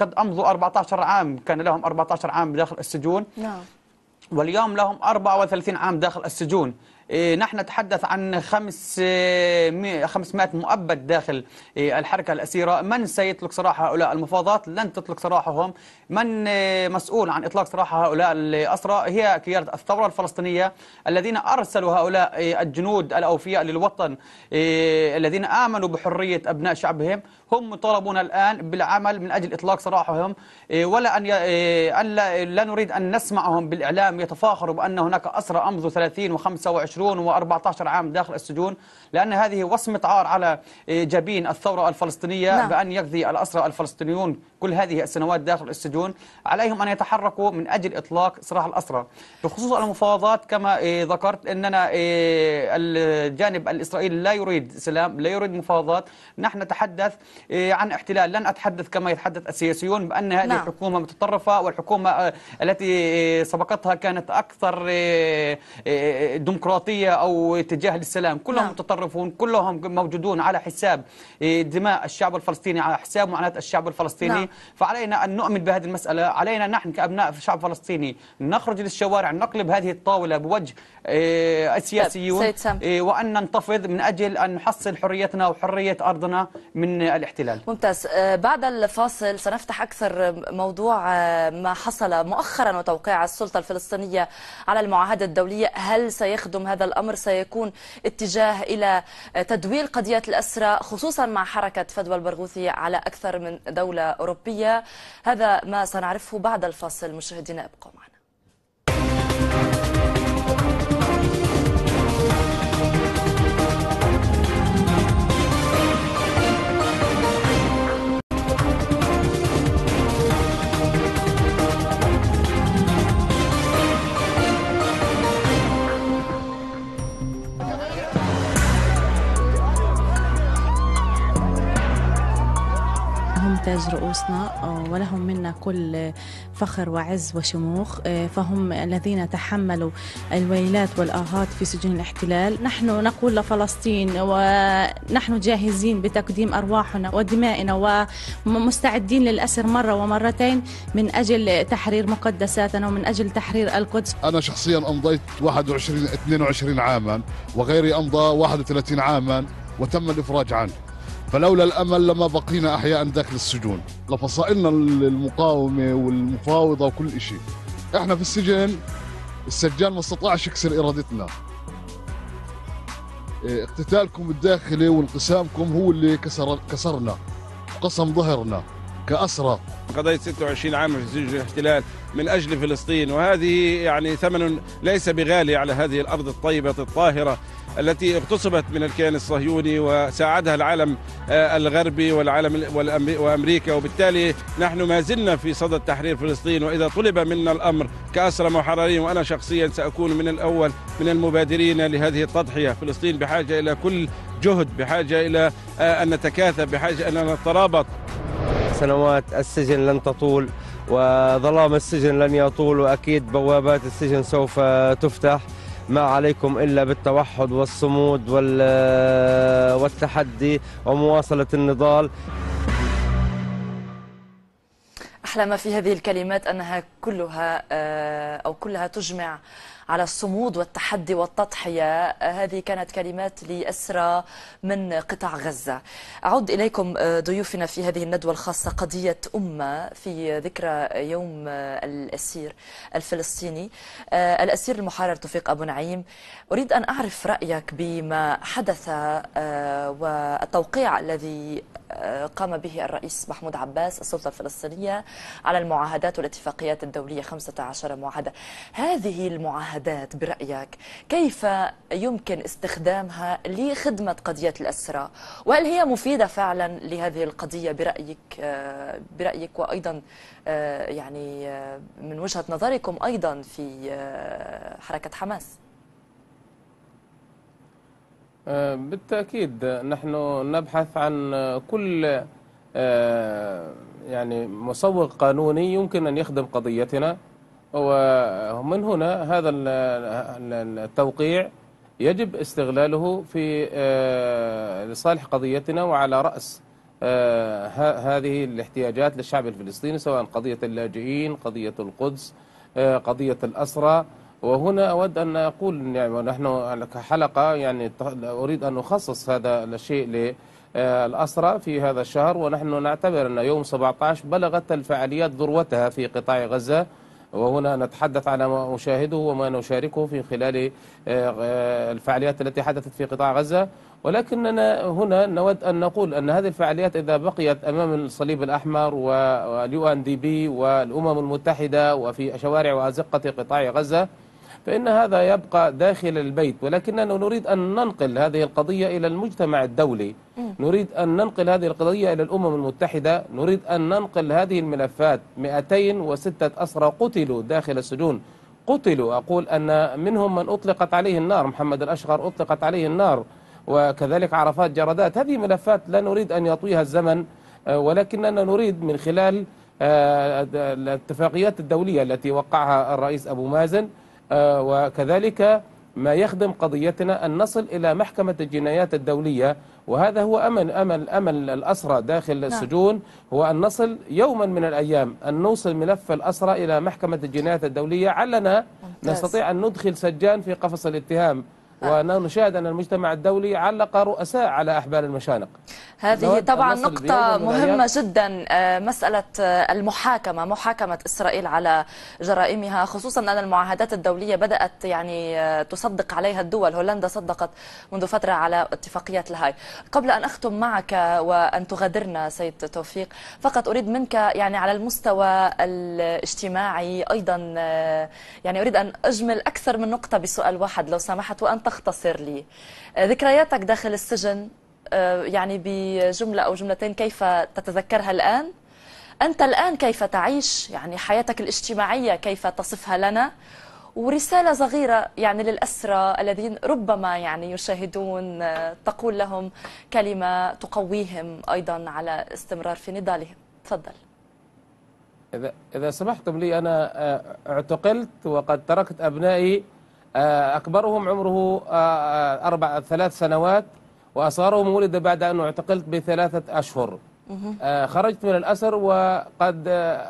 Speaker 4: قد أمضوا 14 عام كان لهم 14 عام داخل السجون نعم. واليوم لهم 34 عام داخل السجون إيه، نحن نتحدث عن 500 مؤبد داخل إيه، الحركة الأسيرة من سيطلق سراح هؤلاء المفاوضات لن تطلق سراحهم من آه، مسؤول عن إطلاق سراح هؤلاء الأسرى هي قيادة الثورة الفلسطينية الذين أرسلوا هؤلاء آه، الجنود الأوفياء للوطن آه، الذين آمنوا بحرية أبناء شعبهم هم مطالبون الآن بالعمل من أجل إطلاق سراحهم ولا أن, ي... أن لا... لا نريد أن نسمعهم بالإعلام يتفاخروا بأن هناك أسرى أمضوا 30 و25 و14 عام داخل السجون لأن هذه وصمة عار على جبين الثورة الفلسطينية نعم. بأن يقضي الأسرى الفلسطينيون كل هذه السنوات داخل السجون السجون عليهم أن يتحركوا من أجل إطلاق سراح الأسرى بخصوص المفاوضات كما إيه، ذكرت أننا إيه، الجانب الإسرائيلي لا يريد سلام لا يريد مفاوضات نحن نتحدث إيه، عن احتلال لن أتحدث كما يتحدث السياسيون بأن هذه نعم. الحكومة متطرفة والحكومة آه، التي سبقتها كانت أكثر ديمقراطية أو اتجاه للسلام كلهم نعم. متطرفون كلهم موجودون على حساب دماء الشعب الفلسطيني على حساب معاناة الشعب الفلسطيني نعم. فعلينا أن نؤمن بهذه هذه المسألة علينا نحن كأبناء الشعب الفلسطيني نخرج للشوارع نقلب هذه الطاولة بوجه آه، السياسيون طيب، آه، وأن ننتفض من أجل أن نحصل حريتنا وحرية أرضنا من الاحتلال
Speaker 1: ممتاز آه، بعد الفاصل سنفتح أكثر موضوع ما حصل مؤخرا وتوقيع السلطة الفلسطينية على المعاهدة الدولية هل سيخدم هذا الأمر سيكون اتجاه إلى تدويل قضية الأسرى خصوصا مع حركة فدوى البرغوثي على أكثر من دولة أوروبية هذا ما ما سنعرفه بعد الفاصل مشاهدينا ابقوا معنا تاج رؤوسنا آه، ولهم منا كل فخر وعز وشموخ آه، فهم الذين تحملوا الويلات والآهات في سجون الاحتلال نحن نقول لفلسطين ونحن جاهزين بتقديم أرواحنا ودمائنا ومستعدين للأسر مرة ومرتين من أجل تحرير مقدساتنا ومن أجل تحرير القدس
Speaker 2: أنا شخصيا أمضيت 21 22 عاما وغيري أمضى 31 عاما وتم الإفراج عنه فلولا الامل لما بقينا احياء داخل السجون لفصائلنا المقاومه والمفاوضه وكل شيء احنا في السجن السجان ما استطاعش يكسر ارادتنا إيه، اقتتالكم الداخلي وانقسامكم هو اللي كسر كسرنا قسم ظهرنا كأسرى قضيت 26 عام سجن الاحتلال من أجل فلسطين وهذه يعني ثمن ليس بغالي على هذه الأرض الطيبة الطاهرة التي اغتصبت من الكيان الصهيوني وساعدها العالم آه، الغربي والعالم وامريكا وبالتالي نحن ما زلنا في صدد تحرير فلسطين واذا طلب منا الامر كاسرى محررين وانا شخصيا ساكون من الاول من المبادرين لهذه التضحيه فلسطين بحاجه الى كل جهد بحاجه الى آه، ان نتكاثف بحاجه ان نترابط سنوات السجن لن تطول وظلام السجن لن يطول وأكيد بوابات السجن سوف تفتح ما عليكم إلا بالتوحد والصمود والتحدي ومواصلة النضال
Speaker 1: أحلى ما في هذه الكلمات أنها كلها آه، أو كلها تجمع على الصمود والتحدي والتضحية هذه كانت كلمات لأسرى من قطاع غزة أعود إليكم آه، ضيوفنا في هذه الندوة الخاصة قضية أمة في ذكرى يوم آه، الأسير الفلسطيني آه، الأسير المحرر توفيق أبو نعيم أريد أن أعرف رأيك بما حدث والتوقيع الذي قام به الرئيس محمود عباس السلطة الفلسطينية على المعاهدات والاتفاقيات الدولية 15 معاهدة هذه المعاهدات برأيك كيف يمكن استخدامها لخدمة قضية الأسرى وهل هي مفيدة فعلا لهذه القضية برأيك برأيك وأيضا آه، يعني آه، من وجهة نظركم أيضا في آه، حركة حماس
Speaker 2: آه، بالتأكيد نحن نبحث عن كل آه، يعني مسوغ قانوني يمكن أن يخدم قضيتنا ومن هنا هذا التوقيع يجب استغلاله في آه، لصالح قضيتنا وعلى رأس هذه الاحتياجات للشعب الفلسطيني سواء قضية اللاجئين قضية القدس قضية الأسرى وهنا أود أن أقول يعني نحن كحلقة يعني أريد أن أخصص هذا الشيء ل الأسرى في هذا الشهر ونحن نعتبر أن يوم 17 بلغت الفعاليات ذروتها في قطاع غزة وهنا نتحدث على ما أشاهده وما نشاركه في خلال آه، آه، الفعاليات التي حدثت في قطاع غزة ولكننا هنا نود أن نقول أن هذه الفعاليات إذا بقيت أمام الصليب الأحمر واليو أن دي بي والأمم المتحدة وفي شوارع وأزقة قطاع غزة فإن هذا يبقى داخل البيت ولكننا نريد أن ننقل هذه القضية إلى المجتمع الدولي نريد أن ننقل هذه القضية إلى الأمم المتحدة نريد أن ننقل هذه الملفات 206 أسرى قتلوا داخل السجون قتلوا أقول أن منهم من أطلقت عليه النار محمد الأشغر أطلقت عليه النار وكذلك عرفات جردات هذه ملفات لا نريد أن يطويها الزمن آه، ولكننا نريد من خلال آه، الاتفاقيات الدولية التي وقعها الرئيس أبو مازن آه، وكذلك ما يخدم قضيتنا أن نصل إلى محكمة الجنايات الدولية وهذا هو أمل أمل أمل الأسرى داخل نعم. السجون هو أن نصل يوما من الأيام أن نوصل ملف الأسرى إلى محكمة الجنايات الدولية علنا نستطيع أن ندخل سجان في قفص الاتهام ونشاهد أن المجتمع الدولي علق رؤساء على أحبال المشانق
Speaker 1: هذه طبعا نقطة مهمة جدا آه، مسألة آه، المحاكمة محاكمة إسرائيل على جرائمها خصوصا أن المعاهدات الدولية بدأت يعني آه، تصدق عليها الدول هولندا صدقت منذ فترة على اتفاقيات الهاي قبل أن أختم معك وأن تغادرنا سيد توفيق فقط أريد منك يعني على المستوى الاجتماعي أيضا يعني أريد أن أجمل أكثر من نقطة بسؤال واحد لو سمحت وأنت تختصر لي آه، ذكرياتك داخل السجن آه، يعني بجملة أو جملتين كيف تتذكرها الآن أنت الآن كيف تعيش يعني حياتك الاجتماعية كيف تصفها لنا ورسالة صغيرة يعني للأسرى الذين ربما يعني يشاهدون آه، تقول لهم كلمة تقويهم أيضا على استمرار في نضالهم تفضل
Speaker 2: إذا إذا سمحتم لي أنا اعتقلت وقد تركت أبنائي آه، أكبرهم عمره آه، آه، أربع ثلاث سنوات وأصغرهم ولد بعد أن اعتقلت بثلاثة أشهر خرجت من الأسر وقد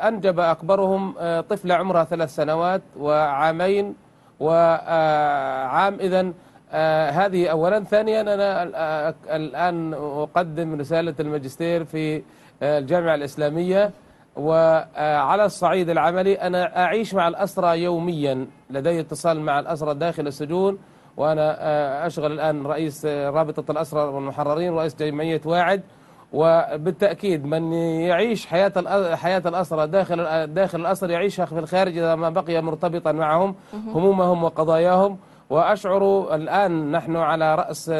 Speaker 2: أنجب أكبرهم طفلة عمرها ثلاث سنوات وعامين وعام إذا هذه أولا ثانيا أنا الآن أقدم رسالة الماجستير في الجامعة الإسلامية وعلى الصعيد العملي أنا أعيش مع الأسرى يوميا لدي اتصال مع الأسرى داخل السجون وأنا آه، أشغل الآن رئيس آه، رابطة الأسرى والمحررين رئيس جمعية واعد وبالتأكيد من يعيش حياة حياة الأسرى داخل آه، داخل الأسر يعيشها في الخارج إذا ما بقي مرتبطا معهم همومهم وقضاياهم وأشعر الآن نحن على رأس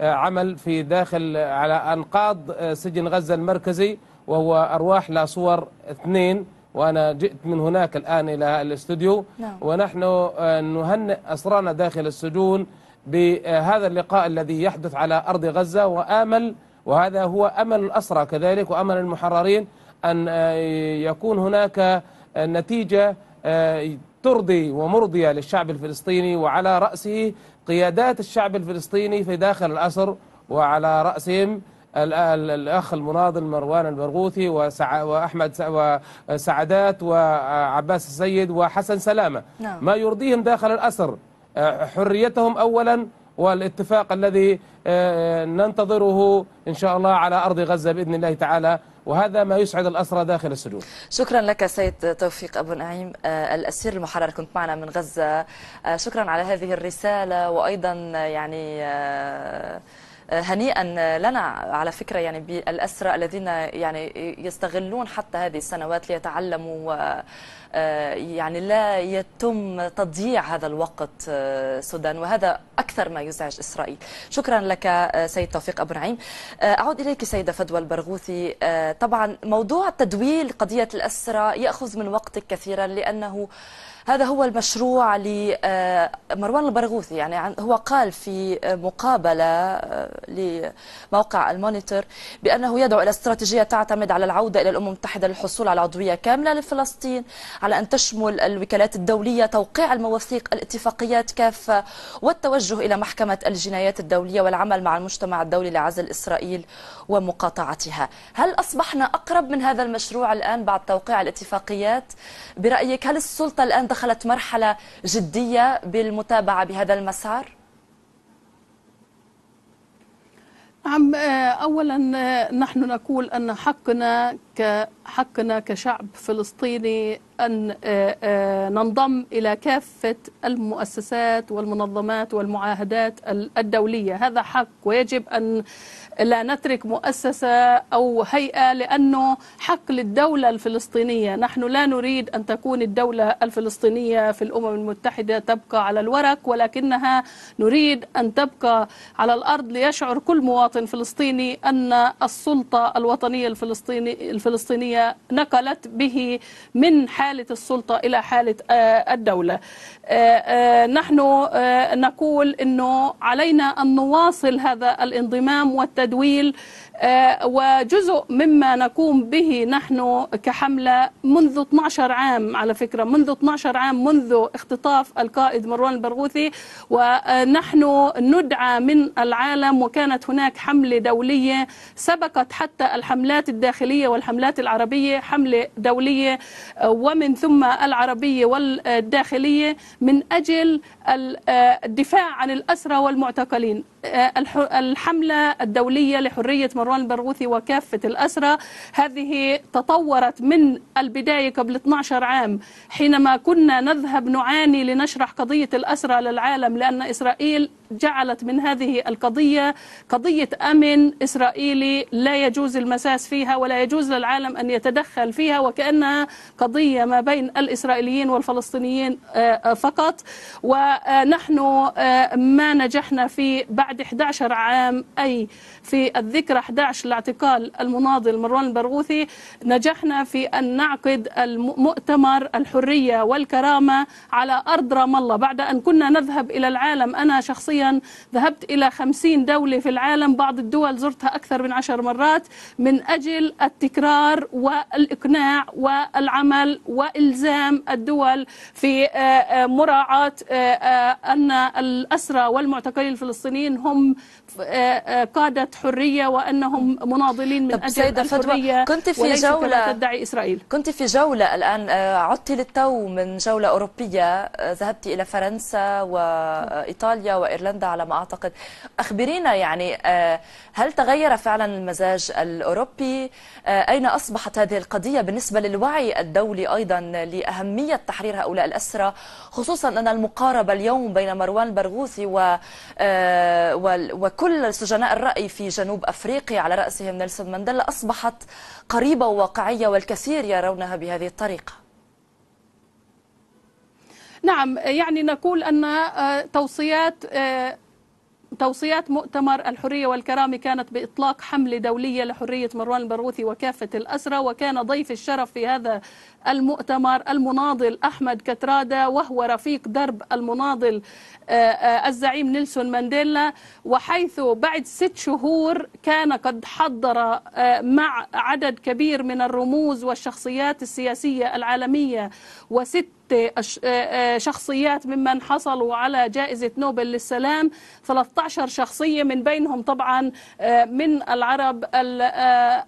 Speaker 2: عمل في داخل على أنقاض سجن غزة المركزي وهو أرواح لا صور اثنين وأنا جئت من هناك الآن إلى الاستوديو نعم. ونحن آه، نهنئ أسرانا داخل السجون بهذا اللقاء الذي يحدث على أرض غزة وآمل وهذا هو أمل الأسرى كذلك وأمل المحررين أن آه، يكون هناك آه، نتيجة ترضي ومرضية للشعب الفلسطيني وعلى رأسه قيادات الشعب الفلسطيني في داخل الأسر وعلى رأسهم الأخ المناضل مروان البرغوثي وسع وأحمد وسعدات وعباس السيد وحسن سلامة نعم. ما يرضيهم داخل الأسر آه، حريتهم أولا والاتفاق الذي آه، ننتظره إن شاء الله على أرض غزة بإذن الله تعالى وهذا ما يسعد الأسرى داخل السجون
Speaker 1: شكرا لك سيد توفيق أبو نعيم آه، الأسير المحرر كنت معنا من غزة شكرا على هذه الرسالة وأيضا يعني هنيئا لنا على فكرة يعني بالأسرى الذين يعني يستغلون حتى هذه السنوات ليتعلموا و آه، يعني لا يتم تضييع هذا الوقت آه، سودان وهذا أكثر ما يزعج إسرائيل شكرا لك آه، سيد توفيق أبو نعيم أعود إليك سيدة فدوى البرغوثي طبعا موضوع تدويل قضية الأسرى يأخذ من وقتك كثيرا لأنه هذا هو المشروع لمروان آه، البرغوثي يعني هو قال في آه، مقابلة آه، لموقع المونيتور بأنه يدعو إلى استراتيجية تعتمد على العودة إلى الأمم المتحدة للحصول على عضوية كاملة لفلسطين على أن تشمل الوكالات الدولية توقيع المواثيق الاتفاقيات كافة والتوجه إلى محكمة الجنايات الدولية والعمل مع المجتمع الدولي لعزل إسرائيل ومقاطعتها هل أصبحنا أقرب من هذا المشروع الآن بعد توقيع الاتفاقيات برأيك هل السلطة الآن دخلت مرحلة جدية بالمتابعة بهذا المسار؟
Speaker 3: نعم آه، أولا آه، نحن نقول أن حقنا حقنا كشعب فلسطيني أن آه، آه، ننضم إلى كافة المؤسسات والمنظمات والمعاهدات الدولية هذا حق ويجب أن لا نترك مؤسسة أو هيئة لأنه حق للدولة الفلسطينية نحن لا نريد أن تكون الدولة الفلسطينية في الأمم المتحدة تبقى على الورق ولكنها نريد أن تبقى على الأرض ليشعر كل مواطن فلسطيني أن السلطة الوطنية الفلسطينية الفلسطينية نقلت به من حالة السلطة إلى حالة آه، الدولة آه، آه، نحن نقول أنه علينا أن نواصل هذا الانضمام والتدويل آه، وجزء مما نقوم به نحن كحملة منذ 12 عام على فكرة منذ 12 عام منذ اختطاف القائد مروان البرغوثي ونحن ندعى من العالم وكانت هناك حملة دولية سبقت حتى الحملات الداخلية والحملات العربية حملة دولية آه، ومن ثم العربية والداخلية من أجل آه، الدفاع عن الأسرى والمعتقلين آه، الحملة الدولية لحرية مروان البرغوثي وكافة الأسرى هذه تطورت من البداية قبل 12 عام حينما كنا نذهب نعاني لنشرح قضية الأسرى للعالم لأن إسرائيل جعلت من هذه القضية قضية أمن إسرائيلي لا يجوز المساس فيها ولا يجوز للعالم أن يتدخل فيها وكأنها قضية ما بين الإسرائيليين والفلسطينيين آه، آه، فقط ونحن ما نجحنا في بعد بعد 11 عام أي في الذكرى 11 لاعتقال المناضل مروان البرغوثي نجحنا في أن نعقد مؤتمر الحرية والكرامة على أرض رام الله بعد أن كنا نذهب إلى العالم أنا شخصيا ذهبت إلى 50 دولة في العالم بعض الدول زرتها أكثر من 10 مرات من أجل التكرار والإقناع والعمل وإلزام الدول في آه، آه، مراعاة آه، أن الأسرى والمعتقلين الفلسطينيين هم قادة حرية وأنهم مناضلين من أجل سيدة الحرية كنت في جولة تدعي
Speaker 1: إسرائيل كنت في جولة الآن آه، عدت للتو من جولة أوروبية آه، ذهبت إلى فرنسا وإيطاليا وإيرلندا على ما أعتقد أخبرينا يعني آه، هل تغير فعلا المزاج الأوروبي أين أصبحت هذه القضية بالنسبة للوعي الدولي أيضا لأهمية تحرير هؤلاء الأسرى خصوصا أن المقاربة اليوم بين مروان البرغوثي و... وكل كل سجناء الرأي في جنوب أفريقيا على رأسهم نيلسون مانديلا أصبحت قريبة وواقعية والكثير يرونها بهذه الطريقة
Speaker 3: نعم يعني نقول أن آه، توصيات آه، توصيات مؤتمر الحرية والكرامة كانت بإطلاق حملة دولية لحرية مروان البرغوثي وكافة الأسرة وكان ضيف الشرف في هذا المؤتمر المناضل أحمد كترادة وهو رفيق درب المناضل آه، آه، الزعيم نيلسون مانديلا وحيث بعد ست شهور كان قد حضر آه، مع عدد كبير من الرموز والشخصيات السياسية العالمية وست ست آه، آه، شخصيات ممن حصلوا على جائزة نوبل للسلام 13 شخصية من بينهم طبعا آه، من العرب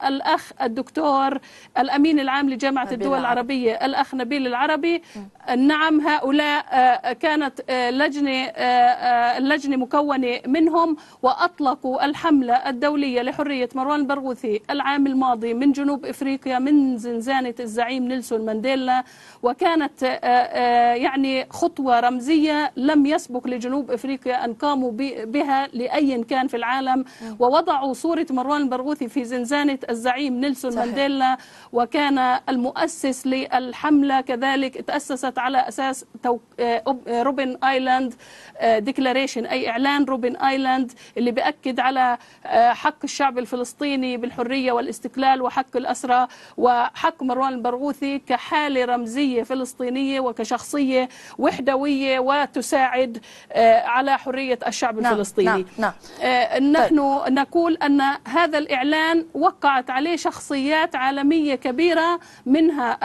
Speaker 3: الأخ الدكتور الأمين العام لجامعة الدول العربية الأخ نبيل العربي نعم هؤلاء آه، كانت آه، لجنة آه، اللجنة مكونة منهم وأطلقوا الحملة الدولية لحرية مروان البرغوثي العام الماضي من جنوب إفريقيا من زنزانة الزعيم نيلسون مانديلا وكانت يعني خطوة رمزية لم يسبق لجنوب إفريقيا أن قاموا بها لأي كان في العالم ووضعوا صورة مروان البرغوثي في زنزانة الزعيم نيلسون مانديلا وكان المؤسس للحملة كذلك تأسست على اساس آه، آه، روبن ايلاند ديكلاريشن آه، اي اعلان روبن ايلاند اللي بياكد على حق الشعب الفلسطيني بالحريه والاستقلال وحق الاسرى وحق مروان البرغوثي كحاله رمزيه فلسطينيه وكشخصيه وحدويه وتساعد على حريه الشعب نعم، الفلسطيني نعم. نعم. نعم. نحن طيب. نقول ان هذا الاعلان وقعت عليه شخصيات عالميه كبيره منها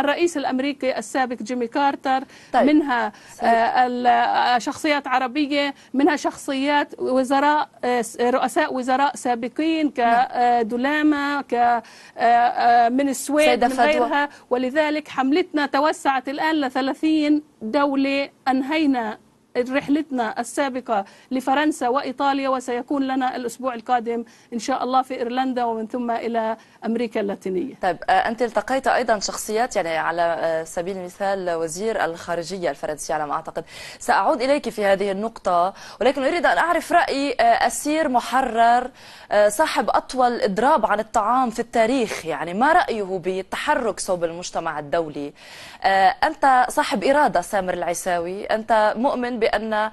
Speaker 3: الرئيس الامريكي الأمريكي السابق جيمي كارتر طيب. منها آه، آه، شخصيات عربية منها شخصيات وزراء آه، رؤساء وزراء سابقين كدولامة ك نعم. من السويد من غيرها ولذلك حملتنا توسعت الآن ل 30 دولة أنهينا رحلتنا السابقة لفرنسا وإيطاليا وسيكون لنا الأسبوع
Speaker 1: القادم إن شاء الله في إيرلندا ومن ثم إلى أمريكا اللاتينية طيب آه، أنت التقيت أيضا شخصيات يعني على آه، سبيل المثال وزير الخارجية الفرنسي على ما أعتقد سأعود إليك في هذه النقطة ولكن أريد أن أعرف رأي آه، أسير محرر صاحب أطول إضراب عن الطعام في التاريخ يعني ما رأيه بالتحرك صوب المجتمع الدولي أنت صاحب إرادة سامر العساوي أنت مؤمن بأن آه،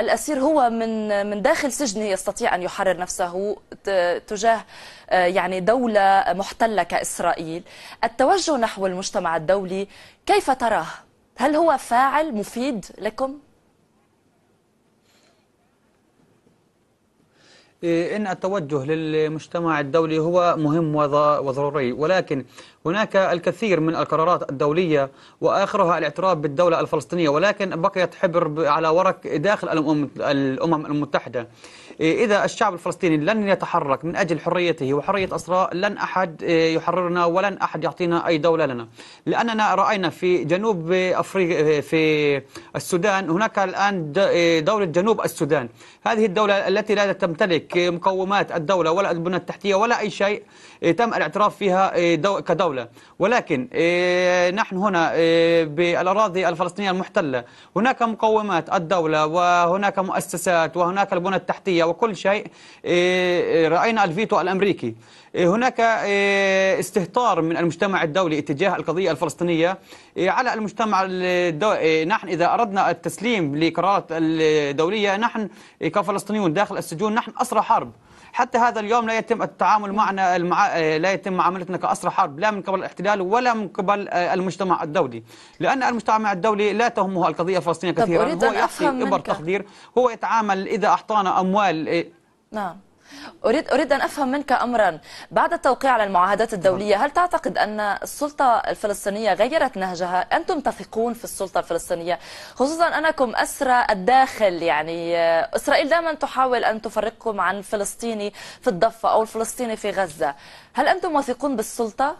Speaker 1: الأسير هو من من داخل سجنه يستطيع أن يحرر نفسه تجاه آه، يعني دولة محتلة كإسرائيل التوجه نحو المجتمع الدولي كيف تراه؟ هل هو فاعل مفيد لكم؟
Speaker 4: إيه، إن التوجه للمجتمع الدولي هو مهم وضروري ولكن هناك الكثير من القرارات الدولية وآخرها الاعتراف بالدولة الفلسطينية ولكن بقيت حبر على ورق داخل الأمم المتحدة إيه، إذا الشعب الفلسطيني لن يتحرك من أجل حريته وحرية أسراء لن أحد إيه، يحررنا ولن أحد يعطينا أي دولة لنا لأننا رأينا في جنوب أفريقيا إيه، في السودان هناك الآن دولة جنوب السودان هذه الدولة التي لا تمتلك مقومات الدولة ولا البنى التحتية ولا أي شيء إيه، تم الاعتراف فيها إيه، كدولة ولكن إيه، نحن هنا بالأراضي الفلسطينية المحتلة هناك مقومات الدولة وهناك مؤسسات وهناك البنى التحتية وكل شيء رأينا الفيتو الأمريكي هناك استهتار من المجتمع الدولي اتجاه القضية الفلسطينية على المجتمع الدولي نحن إذا أردنا التسليم لقرارات الدولية نحن كفلسطينيون داخل السجون نحن أسرى حرب حتى هذا اليوم لا يتم التعامل معنا المع... لا يتم معاملتنا كأسرى حرب لا من قبل الاحتلال ولا من قبل آه، المجتمع الدولي لأن المجتمع الدولي لا تهمه القضية الفلسطينية كثيرا هو يحصي إبر تقدير هو يتعامل إذا أعطانا أموال آه،
Speaker 1: نعم أريد أريد أن أفهم منك أمرا بعد التوقيع على المعاهدات الدولية هل تعتقد أن السلطة الفلسطينية غيرت نهجها أنتم تثقون في السلطة الفلسطينية خصوصا أنكم أسرى الداخل يعني آه، إسرائيل دائما تحاول أن تفرقكم عن الفلسطيني في الضفة أو الفلسطيني في غزة هل أنتم واثقون بالسلطة؟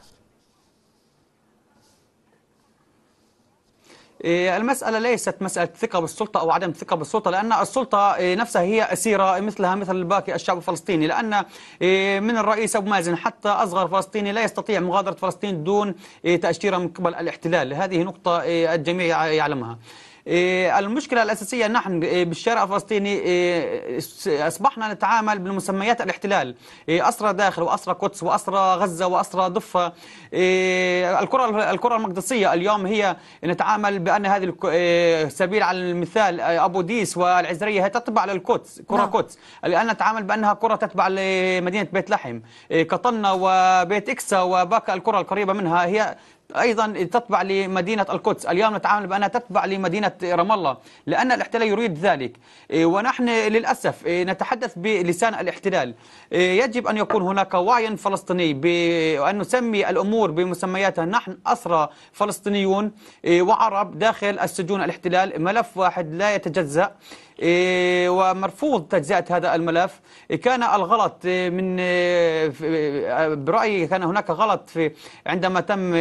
Speaker 4: إيه، المسألة ليست مسألة ثقة بالسلطة أو عدم ثقة بالسلطة لأن السلطة إيه، نفسها هي أسيرة مثلها مثل باقي الشعب الفلسطيني لأن إيه، من الرئيس أبو مازن حتى أصغر فلسطيني لا يستطيع مغادرة فلسطين دون تأشيرة من قبل الاحتلال هذه نقطة الجميع يعلمها إيه، المشكلة الأساسية نحن إيه، بالشارع الفلسطيني إيه، أصبحنا نتعامل بمسميات الاحتلال أسرى داخل وأسرى قدس وأسرى غزة وأسرى ضفة الكرة الكرة المقدسية اليوم هي نتعامل بأن هذه سبيل على المثال أبو ديس والعزرية هي تتبع للقدس كرة نعم. قدس الآن نتعامل بأنها كرة تتبع لمدينة بيت لحم قطنة وبيت إكسا وباقي الكرة القريبة منها هي أيضا تتبع لمدينة القدس اليوم نتعامل بأنها تتبع لمدينة رام الله لأن الاحتلال يريد ذلك إيه، ونحن للأسف إيه، نتحدث بلسان الاحتلال إيه، يجب أن يكون هناك وعي فلسطيني بأن نسمي الأمور بمسمياتها نحن أسرى فلسطينيون وعرب داخل السجون الاحتلال ملف واحد لا يتجزأ إيه، ومرفوض تجزئة هذا الملف إيه، كان الغلط إيه، من برأيي كان هناك غلط في عندما تم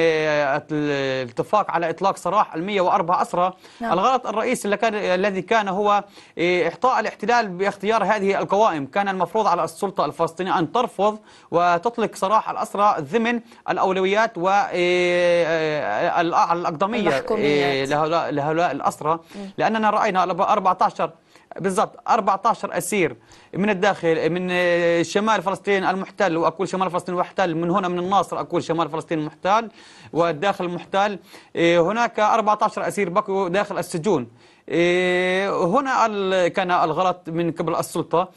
Speaker 4: الاتفاق على إطلاق سراح ال 104 أسرى نعم. الغلط الرئيسي اللي كان الذي كان هو إحطاء الاحتلال باختيار هذه القوائم كان المفروض على السلطة الفلسطينية أن ترفض وتطلق سراح الأسرى ضمن الأولويات والأقدمية لهؤلاء الأسرى لأننا رأينا 14 بالضبط 14 اسير من الداخل من شمال فلسطين المحتل واقول شمال فلسطين المحتل من هنا من الناصر اقول شمال فلسطين المحتل والداخل المحتل إيه، هناك 14 اسير بقوا داخل السجون إيه، هنا كان الغلط من قبل السلطه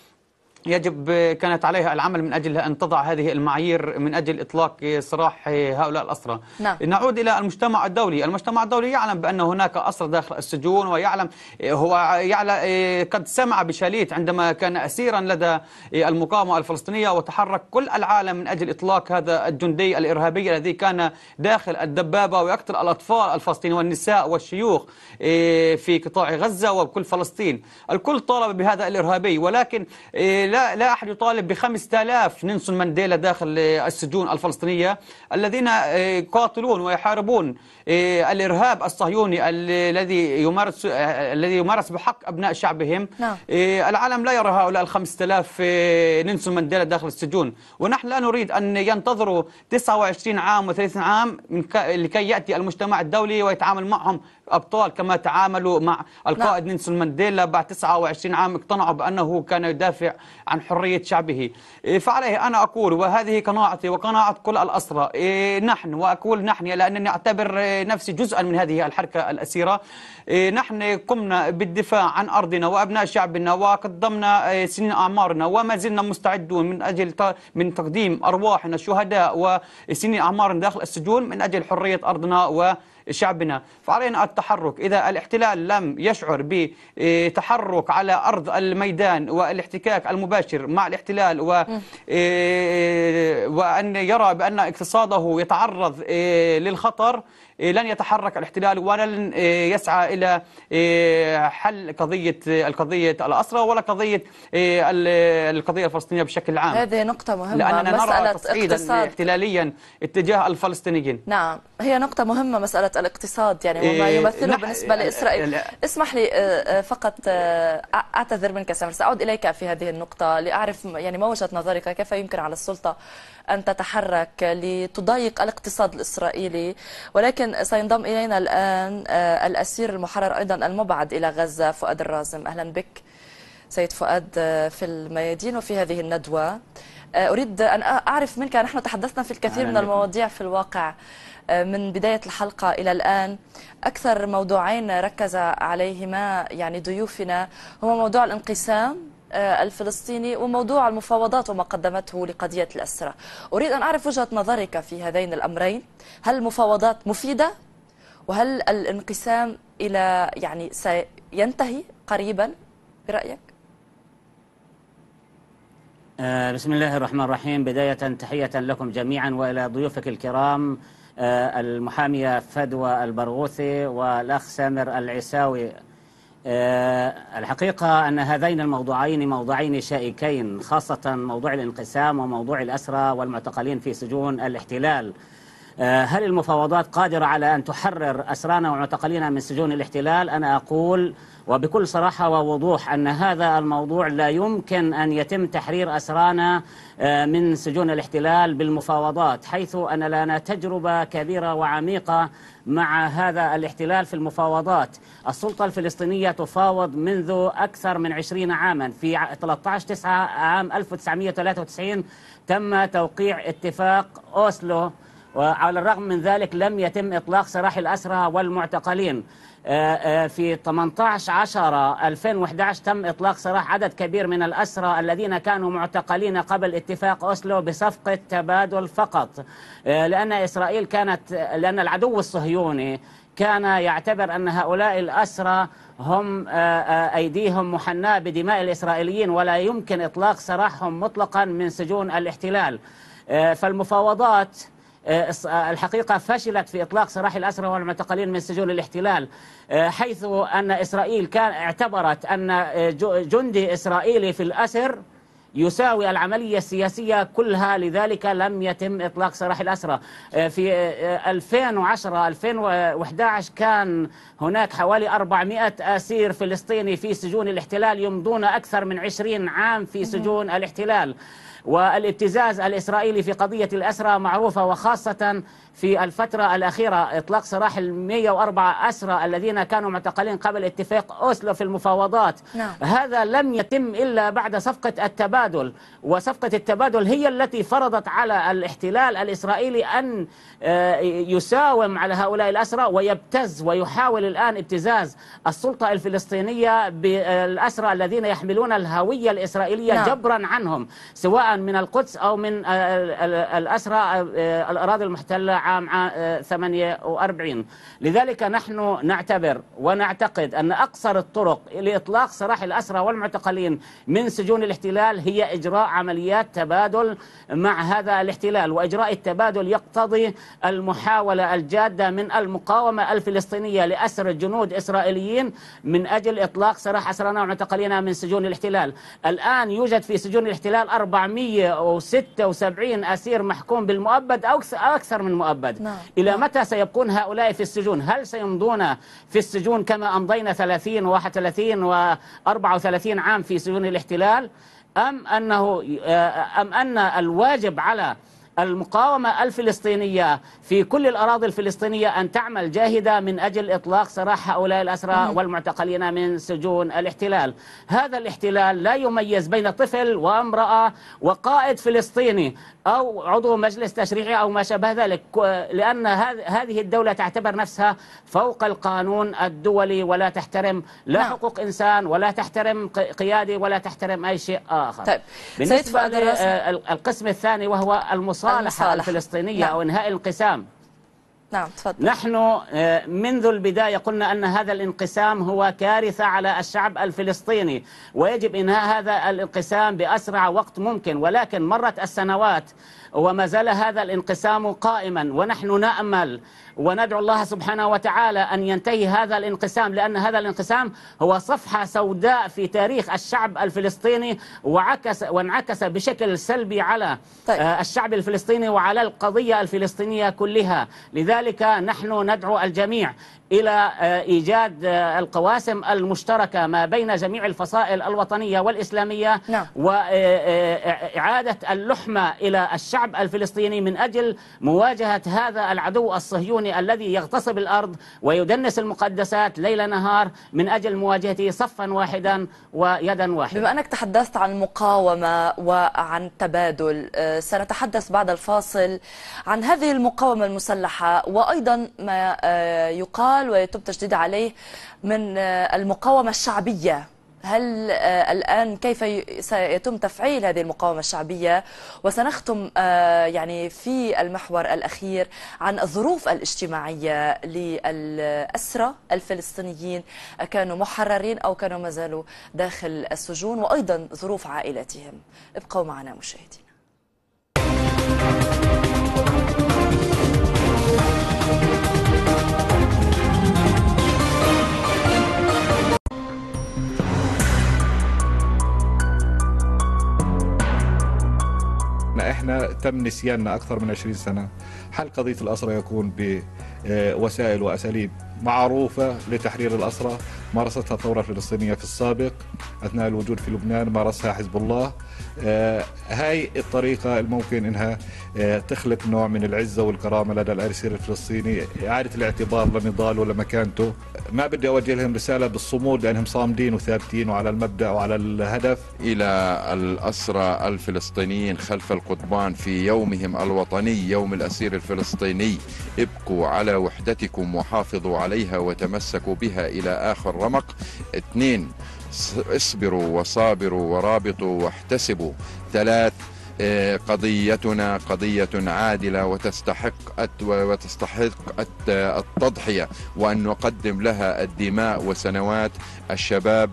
Speaker 4: يجب كانت عليها العمل من أجل أن تضع هذه المعايير من أجل إطلاق سراح هؤلاء الأسرى نعم. نعود إلى المجتمع الدولي المجتمع الدولي يعلم بأن هناك أسرى داخل السجون ويعلم هو يعلم قد سمع بشاليت عندما كان أسيرا لدى المقاومة الفلسطينية وتحرك كل العالم من أجل إطلاق هذا الجندي الإرهابي الذي كان داخل الدبابة ويقتل الأطفال الفلسطينيين والنساء والشيوخ إيه، في قطاع غزة وكل فلسطين الكل طالب بهذا الإرهابي ولكن إيه، لا لا أحد يطالب ب 5000 نيلسون مانديلا داخل السجون الفلسطينية الذين آه، يقاتلون ويحاربون آه، الإرهاب الصهيوني الذي يمارس آه، الذي يمارس بحق أبناء شعبهم نعم. العالم لا يرى هؤلاء ال 5000 نيلسون مانديلا داخل السجون ونحن لا نريد أن ينتظروا 29 عام و30 عام لكي يأتي المجتمع الدولي ويتعامل معهم أبطال كما تعاملوا مع نعم. القائد نينسون نيلسون مانديلا بعد 29 عام اقتنعوا بأنه كان يدافع عن حرية شعبه إيه، فعليه أنا أقول وهذه قناعتي وقناعة كل الأسرى إيه، نحن وأقول نحن لأنني أعتبر إيه، نفسي جزءا من هذه الحركة الأسيرة نحن قمنا بالدفاع عن أرضنا وأبناء شعبنا وقدمنا سن أعمارنا وما زلنا مستعدون من أجل من تقديم أرواحنا الشهداء وسن أعمارنا داخل السجون من أجل حرية أرضنا و شعبنا فعلينا التحرك إذا الاحتلال لم يشعر بتحرك على أرض الميدان والاحتكاك المباشر مع الاحتلال و إيه، إيه، وأن يرى بأن اقتصاده يتعرض إيه، للخطر إيه، لن يتحرك الاحتلال ولن إيه، يسعى إلى إيه، حل قضية القضية الاسرى ولا قضية القضية الفلسطينية بشكل عام هذه
Speaker 1: نقطة مهمة لأننا نرى اقتصاد.
Speaker 4: احتلاليا اتجاه الفلسطينيين
Speaker 1: نعم هي نقطة مهمة مسألة الاقتصاد يعني وما يمثله بالنسبة لإسرائيل اسمح لي فقط أعتذر منك سامر سأعود إليك في هذه النقطة لأعرف يعني ما وجهة نظرك كيف يمكن على السلطة أن تتحرك لتضايق الاقتصاد الإسرائيلي ولكن سينضم إلينا الآن آه، الأسير المحرر أيضا المبعد إلى غزة فؤاد الرازم أهلا بك سيد فؤاد آه، في الميادين وفي هذه الندوة آه، أريد أن أعرف منك نحن تحدثنا في الكثير من المواضيع في الواقع من بداية الحلقة إلى الآن أكثر موضوعين ركز عليهما يعني ضيوفنا هما موضوع الانقسام آه، الفلسطيني وموضوع المفاوضات وما قدمته لقضية الأسرة أريد أن أعرف وجهة نظرك في هذين الأمرين هل المفاوضات مفيدة وهل الانقسام إلى يعني سينتهي قريبا برأيك
Speaker 5: آه، بسم الله الرحمن الرحيم بداية تحية لكم جميعا وإلى ضيوفك الكرام آه، المحامية فدوى البرغوثي والأخ سامر العساوي آه، الحقيقة أن هذين الموضوعين موضوعين شائكين خاصة موضوع الانقسام وموضوع الأسرى والمعتقلين في سجون الاحتلال آه، هل المفاوضات قادرة على أن تحرر أسرانا ومعتقلينا من سجون الاحتلال أنا أقول وبكل صراحة ووضوح أن هذا الموضوع لا يمكن أن يتم تحرير أسرانا آه، من سجون الاحتلال بالمفاوضات حيث أن لنا تجربة كبيرة وعميقة مع هذا الاحتلال في المفاوضات السلطة الفلسطينية تفاوض منذ أكثر من 20 عاما في 13-9 عام 1993 تم توقيع اتفاق أوسلو وعلى الرغم من ذلك لم يتم إطلاق سراح الأسرى والمعتقلين آه، آه، في 18 10 2011 تم إطلاق سراح عدد كبير من الأسرى الذين كانوا معتقلين قبل اتفاق أوسلو بصفقة تبادل فقط آه، لأن إسرائيل كانت لأن العدو الصهيوني كان يعتبر أن هؤلاء الأسرى هم أيديهم محناة بدماء الإسرائيليين ولا يمكن إطلاق سراحهم مطلقا من سجون الاحتلال فالمفاوضات آه، آه، الحقيقة فشلت في إطلاق سراح الأسرى والمعتقلين من سجون الاحتلال آه، حيث أن إسرائيل كان اعتبرت أن جندي إسرائيلي في الأسر يساوي العملية السياسية كلها لذلك لم يتم إطلاق سراح الأسرى في 2010 2011 كان هناك حوالي 400 أسير فلسطيني في سجون الاحتلال يمضون أكثر من 20 عام في سجون الاحتلال والابتزاز الإسرائيلي في قضية الأسرى معروفة وخاصة في الفترة الأخيرة إطلاق سراح ال 104 أسرى الذين كانوا معتقلين قبل اتفاق أوسلو في المفاوضات نعم. هذا لم يتم إلا بعد صفقة التبادل وصفقة التبادل هي التي فرضت على الاحتلال الإسرائيلي أن آه، يساوم على هؤلاء الأسرى ويبتز ويحاول الآن ابتزاز السلطة الفلسطينية بالأسرى الذين يحملون الهوية الإسرائيلية نعم. جبرا عنهم سواء من القدس أو من آه، الأسرى آه، الأراضي المحتلة عام 48 آه، لذلك نحن نعتبر ونعتقد أن أقصر الطرق لإطلاق سراح الأسرى والمعتقلين من سجون الاحتلال هي إجراء عمليات تبادل مع هذا الاحتلال وإجراء التبادل يقتضي المحاولة الجادة من المقاومة الفلسطينية لأسر جنود إسرائيليين من أجل إطلاق سراح أسرنا ومعتقلينا من سجون الاحتلال الآن يوجد في سجون الاحتلال 476 أسير محكوم بالمؤبد أو أكثر من مؤبد يتربد نعم. إلى نعم. متى سيبقون هؤلاء في السجون هل سيمضون في السجون كما أمضينا 30 و 31 و 34 عام في سجون الاحتلال أم أنه آه، أم أن الواجب على المقاومة الفلسطينية في كل الأراضي الفلسطينية أن تعمل جاهدة من أجل إطلاق سراح هؤلاء الأسرى والمعتقلين من سجون الاحتلال هذا الاحتلال لا يميز بين طفل وامرأة وقائد فلسطيني أو عضو مجلس تشريعي أو ما شابه ذلك لأن هذه الدولة تعتبر نفسها فوق القانون الدولي ولا تحترم لا نعم. حقوق إنسان ولا تحترم قيادي ولا تحترم أي شيء آخر طيب. بالنسبة للقسم الثاني وهو المصالحة, المصالحة. الفلسطينية نعم. أو إنهاء الانقسام
Speaker 1: نعم تفضل نحن
Speaker 5: آه، منذ البداية قلنا أن هذا الانقسام هو كارثة على الشعب الفلسطيني ويجب إنهاء هذا الانقسام بأسرع وقت ممكن ولكن مرت السنوات وما زال هذا الانقسام قائما ونحن نأمل وندعو الله سبحانه وتعالى أن ينتهي هذا الانقسام لأن هذا الانقسام هو صفحة سوداء في تاريخ الشعب الفلسطيني وعكس وانعكس بشكل سلبي على طيب. آه، الشعب الفلسطيني وعلى القضية الفلسطينية كلها لذلك نحن ندعو الجميع إلى آه، إيجاد آه، القواسم المشتركة ما بين جميع الفصائل الوطنية والإسلامية نعم. وإعادة آه، اللحمة إلى الشعب الفلسطيني من أجل مواجهة هذا العدو الصهيوني الذي يغتصب الأرض ويدنس المقدسات ليل نهار من أجل مواجهته
Speaker 1: صفا واحدا ويدا واحدة بما أنك تحدثت عن المقاومة وعن تبادل سنتحدث بعد الفاصل عن هذه المقاومة المسلحة وأيضا ما يقال الانتقال ويتم تجديد عليه من آه، المقاومة الشعبية هل آه، الآن كيف سيتم تفعيل هذه المقاومة الشعبية وسنختم آه، يعني في المحور الأخير عن الظروف الاجتماعية للأسرة الفلسطينيين كانوا محررين أو كانوا ما زالوا داخل السجون وأيضا ظروف عائلتهم ابقوا معنا مشاهدينا
Speaker 2: إحنا تم نسياننا أكثر من 20 سنة حل قضية الاسرى يكون بوسائل وأساليب معروفة لتحرير الأسرة مارستها الثورة الفلسطينية في السابق أثناء الوجود في لبنان مارسها حزب الله آه، هاي الطريقة الممكن إنها آه، تخلق نوع من العزة والكرامة لدى الأسير الفلسطيني إعادة الاعتبار لنضاله ولمكانته ما بدي أوجه لهم رسالة بالصمود لأنهم صامدين وثابتين وعلى المبدأ وعلى الهدف إلى الأسرى الفلسطينيين
Speaker 1: خلف القضبان في يومهم الوطني يوم الأسير الفلسطيني ابقوا على وحدتكم وحافظوا عليها وتمسكوا بها إلى آخر رمق اثنين اصبروا وصابروا ورابطوا واحتسبوا ثلاث آه، قضيتنا قضية عادلة وتستحق وتستحق التضحية وأن نقدم لها الدماء وسنوات الشباب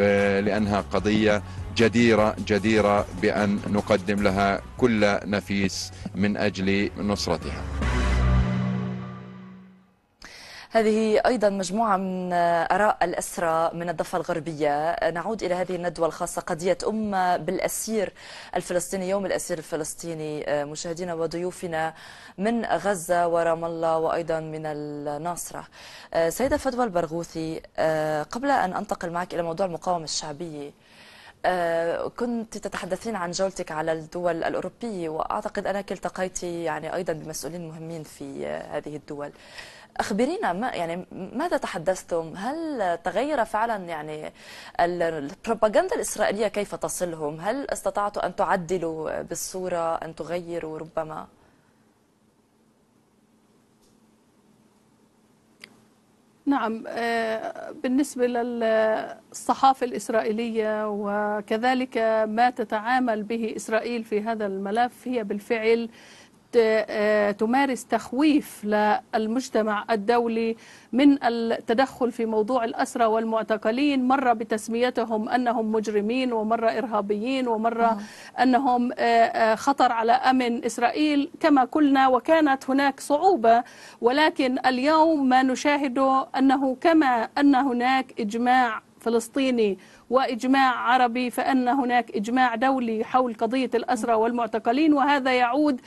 Speaker 1: آه، لأنها قضية جديرة جديرة بأن نقدم لها كل نفيس من أجل نصرتها. هذه أيضا مجموعة من أراء الأسرى من الضفة الغربية نعود إلى هذه الندوة الخاصة قضية أم بالأسير الفلسطيني يوم الأسير الفلسطيني آه، مشاهدينا وضيوفنا من غزة ورام الله وأيضا من الناصرة آه، سيدة فدوى البرغوثي آه، قبل أن أنتقل معك إلى موضوع المقاومة الشعبية كنت تتحدثين عن جولتك على الدول الأوروبية وأعتقد أنك التقيت يعني أيضا بمسؤولين مهمين في هذه الدول أخبرينا ما يعني ماذا تحدثتم هل تغير فعلا يعني البروباغندا الإسرائيلية كيف تصلهم هل استطعتوا أن تعدلوا بالصورة أن تغيروا ربما
Speaker 3: نعم آه، بالنسبة للصحافة الإسرائيلية وكذلك ما تتعامل به إسرائيل في هذا الملف هي بالفعل آه، تمارس تخويف للمجتمع الدولي من التدخل في موضوع الأسرى والمعتقلين مرة بتسميتهم أنهم مجرمين ومرة إرهابيين ومرة آه. أنهم آه، خطر على أمن إسرائيل كما قلنا وكانت هناك صعوبة ولكن اليوم ما نشاهده أنه كما أن هناك إجماع فلسطيني وإجماع عربي فأن هناك إجماع دولي حول قضية الأسرى والمعتقلين وهذا يعود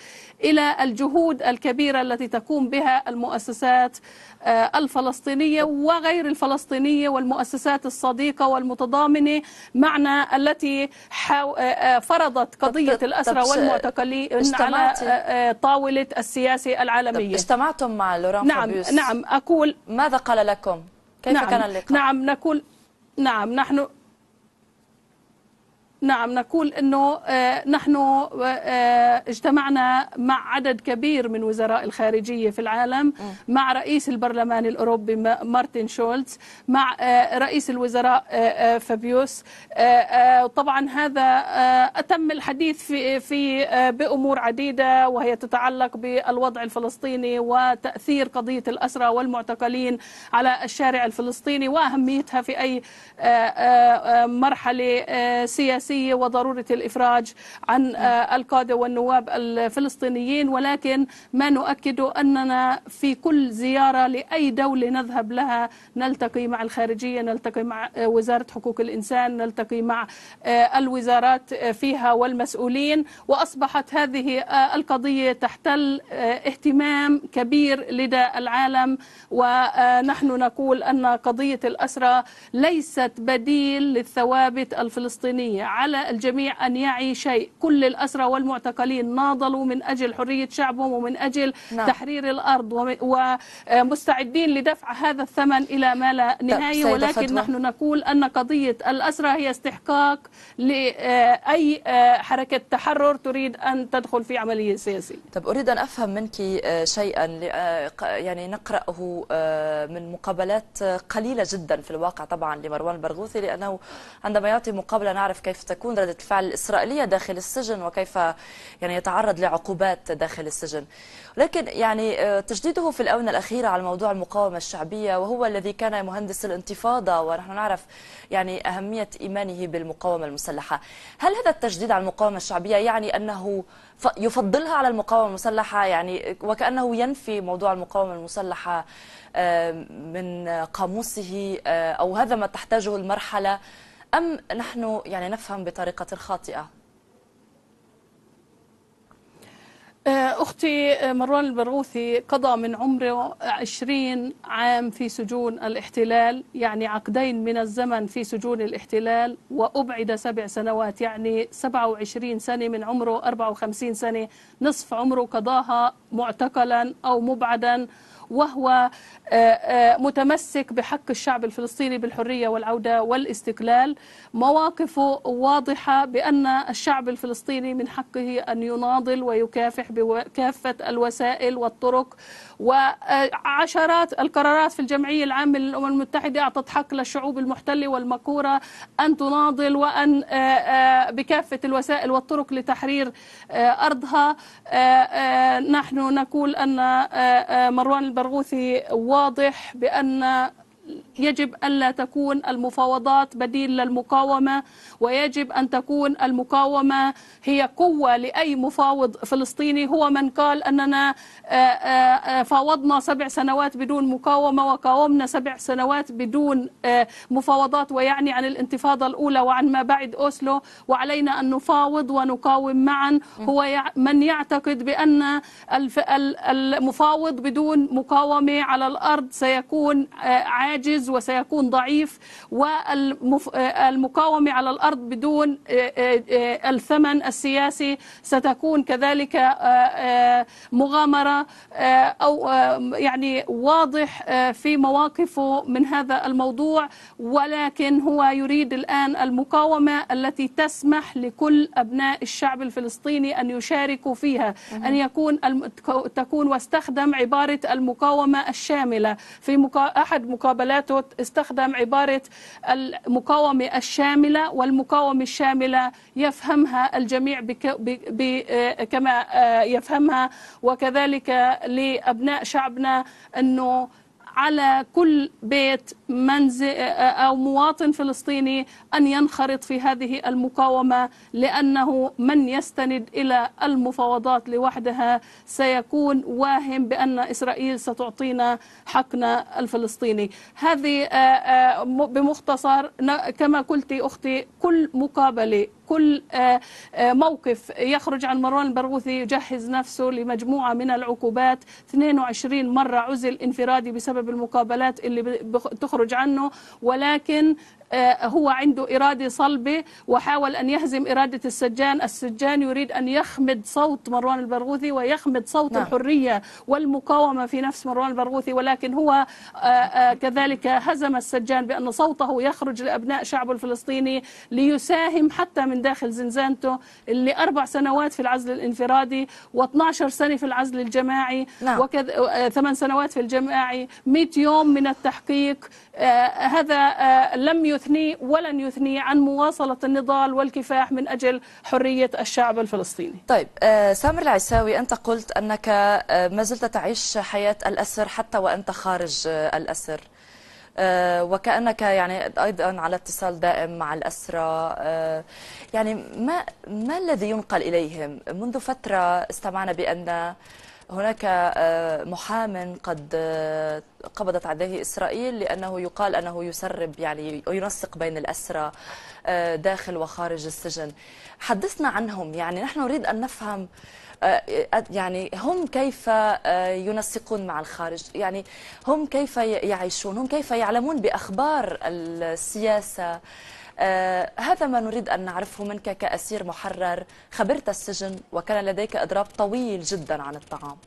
Speaker 3: إلى الجهود الكبيرة التي تقوم بها المؤسسات آه، الفلسطينية وغير الفلسطينية والمؤسسات الصديقة والمتضامنة معنا التي آه، آه، فرضت قضية الأسرى والمعتقلين على طاولة السياسة العالمية اجتمعتم مع لوران نعم نعم أقول ماذا قال لكم؟ كيف نعم كان اللقاء؟ نعم نقول نعم نحن نعم نقول أنه آه، نحن آه، آه، اجتمعنا مع عدد كبير من وزراء الخارجية في العالم مع رئيس البرلمان الأوروبي مارتن شولتز مع رئيس الوزراء فابيوس طبعا هذا أتم الحديث في, في بأمور عديدة وهي تتعلق بالوضع الفلسطيني وتأثير قضية الأسرى والمعتقلين على الشارع الفلسطيني وأهميتها في أي مرحلة سياسية السياسية وضرورة الإفراج عن آه، القادة والنواب الفلسطينيين ولكن ما نؤكده أننا في كل زيارة لأي دولة نذهب لها نلتقي مع الخارجية نلتقي مع آه، وزارة حقوق الإنسان نلتقي مع آه، الوزارات فيها والمسؤولين وأصبحت هذه القضية تحتل اهتمام كبير لدى العالم ونحن نقول أن قضية الأسرة ليست بديل للثوابت الفلسطينية على الجميع أن يعي شيء كل الأسرى والمعتقلين ناضلوا من أجل حرية شعبهم ومن أجل نعم. تحرير الأرض ومستعدين لدفع هذا الثمن إلى ما لا نهاية ولكن فتوى. نحن نقول أن قضية الأسرى هي استحقاق لأي آه، حركة تحرر
Speaker 1: تريد أن تدخل في عملية سياسية طب أريد أن أفهم منك آه، شيئا آه، يعني نقرأه من مقابلات قليلة جدا في الواقع طبعا لمروان البرغوثي لأنه عندما يعطي مقابلة نعرف كيف تكون ردة الفعل الإسرائيلية داخل السجن وكيف يعني يتعرض لعقوبات داخل السجن لكن يعني آه، تجديده في الآونة الأخيرة على موضوع المقاومة الشعبية وهو الذي كان مهندس الانتفاضة ونحن نعرف يعني أهمية إيمانه بالمقاومة المسلحة هل هذا التجديد على المقاومة الشعبية يعني أنه يفضلها على المقاومة المسلحة يعني آه، وكأنه ينفي موضوع المقاومة المسلحة آه، من قاموسه أو هذا ما تحتاجه المرحلة أم نحن يعني نفهم بطريقة خاطئة آه، أختي آه، مروان البرغوثي قضى من عمره
Speaker 3: 20 عام في سجون الاحتلال يعني عقدين من الزمن في سجون الاحتلال وأبعد سبع سنوات يعني 27 سنة من عمره 54 سنة نصف عمره قضاها معتقلا أو مبعدا وهو آه، آه، متمسك بحق الشعب الفلسطيني بالحرية والعودة والاستقلال مواقفه واضحة بأن الشعب الفلسطيني من حقه أن يناضل ويكافح بكافة الوسائل والطرق وعشرات القرارات في الجمعية العامة للأمم المتحدة أعطت حق للشعوب المحتلة والمكورة أن تناضل وأن آه، آه، بكافة الوسائل والطرق لتحرير آه، أرضها نحن نقول أن مروان البرغوثي واضح بأن يجب ألا تكون المفاوضات بديل للمقاومة ويجب أن تكون المقاومة هي قوة لأي مفاوض فلسطيني هو من قال أننا آه، آه، آه، فاوضنا سبع سنوات بدون مقاومة وقاومنا سبع سنوات بدون مفاوضات ويعني عن الانتفاضة الأولى وعن ما بعد أوسلو وعلينا أن نفاوض ونقاوم معا هو من يعتقد بأن المفاوض بدون مقاومة على الأرض سيكون عام عاجز وسيكون ضعيف والمقاومة على الأرض بدون الثمن السياسي ستكون كذلك مغامرة أو يعني واضح في مواقفه من هذا الموضوع ولكن هو يريد الآن المقاومة التي تسمح لكل أبناء الشعب الفلسطيني أن يشاركوا فيها أن يكون تكون واستخدم عبارة المقاومة الشاملة في أحد مقابلات مقابلاته استخدم عبارة المقاومة الشاملة والمقاومة الشاملة يفهمها الجميع آه، كما آه، يفهمها وكذلك لأبناء شعبنا أنه على كل بيت منزل آه، آه، أو مواطن فلسطيني أن ينخرط في هذه المقاومة لأنه من يستند إلى المفاوضات لوحدها سيكون واهم بأن إسرائيل ستعطينا حقنا الفلسطيني هذه آه، بمختصر كما قلت أختي كل مقابلة كل آه، آه، موقف يخرج عن مروان البرغوثي يجهز نفسه لمجموعة من العقوبات 22 مرة عزل انفرادي بسبب المقابلات اللي تخرج عنه ولكن آه، هو عنده إرادة صلبة وحاول أن يهزم إرادة السجان السجان يريد أن يخمد صوت مروان البرغوثي ويخمد صوت نعم. الحرية والمقاومة في نفس مروان البرغوثي ولكن هو آه، آه، كذلك هزم السجان بأن صوته يخرج لأبناء شعبه الفلسطيني ليساهم حتى من داخل زنزانته اللي أربع سنوات في العزل الانفرادي و12 سنة في العزل الجماعي نعم. وكذ... ثمان سنوات في الجماعي 100 يوم من التحقيق هذا لم يث يثني ولن يثني عن مواصلة النضال والكفاح من أجل حرية الشعب الفلسطيني
Speaker 1: طيب آه، سامر العساوي أنت قلت أنك آه، ما زلت تعيش حياة الأسر حتى وأنت خارج آه، الأسر وكأنك يعني أيضا على اتصال دائم مع الأسرى يعني ما, ما الذي ينقل إليهم منذ فترة استمعنا بأن هناك آه، محام قد آه، قبضت عليه إسرائيل لأنه يقال أنه يسرب يعني ينسق بين الأسرى آه، داخل وخارج السجن حدثنا عنهم يعني نحن نريد أن نفهم يعني هم كيف ينسقون مع الخارج يعني هم كيف يعيشون هم كيف يعلمون بأخبار السياسة آه، هذا ما نريد أن نعرفه منك كأسير محرر خبرت السجن وكان لديك إضراب طويل جدا عن الطعام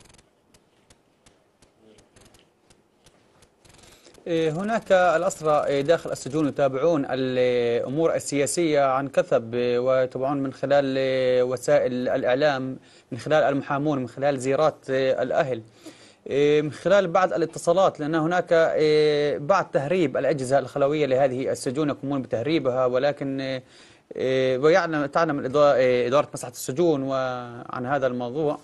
Speaker 4: إيه، هناك الأسرى إيه، داخل السجون يتابعون الأمور السياسية عن كثب ويتابعون من خلال إيه، وسائل الإعلام من خلال المحامون من خلال زيارات الأهل إيه، من خلال بعض الاتصالات لأن هناك إيه، بعض تهريب الأجهزة الخلوية لهذه السجون يقومون بتهريبها ولكن إيه، ويعلم تعلم إدارة مساحة السجون وعن هذا الموضوع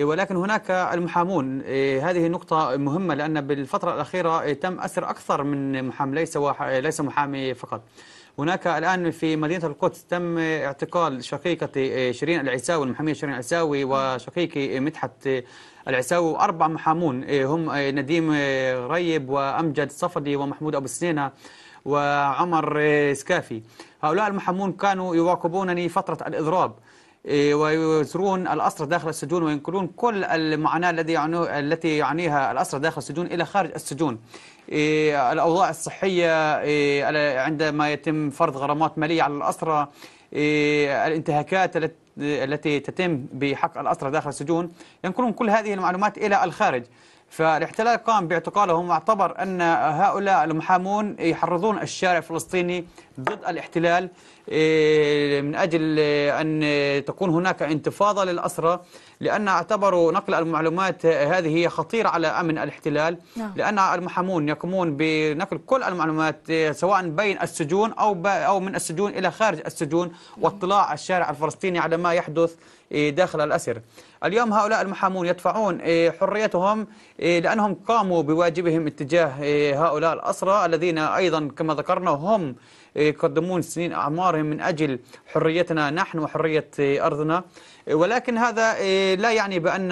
Speaker 4: ولكن هناك المحامون هذه نقطة مهمة لأن بالفترة الأخيرة تم أسر أكثر من محام ليس ليس محامي فقط هناك الآن في مدينة القدس تم اعتقال شقيقة شيرين العساوي المحامية شيرين العساوي وشقيقي مدحت العساوي واربع محامون إيه، هم إيه، نديم غريب إيه، وامجد صفدي ومحمود ابو السنينه وعمر سكافي هؤلاء المحامون كانوا يواكبونني فتره الاضراب ويزرون الأسرى داخل السجون وينقلون كل المعاناة الذي يعني التي يعانيها الأسرى داخل السجون إلى خارج السجون الأوضاع الصحية عندما يتم فرض غرامات مالية على الأسرى الانتهاكات التي التي تتم بحق الأسرى داخل السجون ينقلون كل هذه المعلومات إلى الخارج فالاحتلال قام باعتقالهم واعتبر أن هؤلاء المحامون يحرضون الشارع الفلسطيني ضد الاحتلال إيه، من أجل أن تكون هناك انتفاضة للاسرى لأن اعتبروا نقل المعلومات هذه هي خطيرة على أمن الاحتلال نعم. لأن المحامون يقومون بنقل كل المعلومات إيه، سواء بين السجون أو, أو من السجون إلى خارج السجون واطلاع الشارع الفلسطيني على ما يحدث إيه، داخل الأسر اليوم هؤلاء المحامون يدفعون إيه، حريتهم إيه، لأنهم قاموا بواجبهم اتجاه إيه، هؤلاء الأسرى الذين أيضا كما ذكرنا هم يقدمون سنين أعمارهم من أجل حريتنا نحن وحرية أرضنا ولكن هذا لا يعني بأن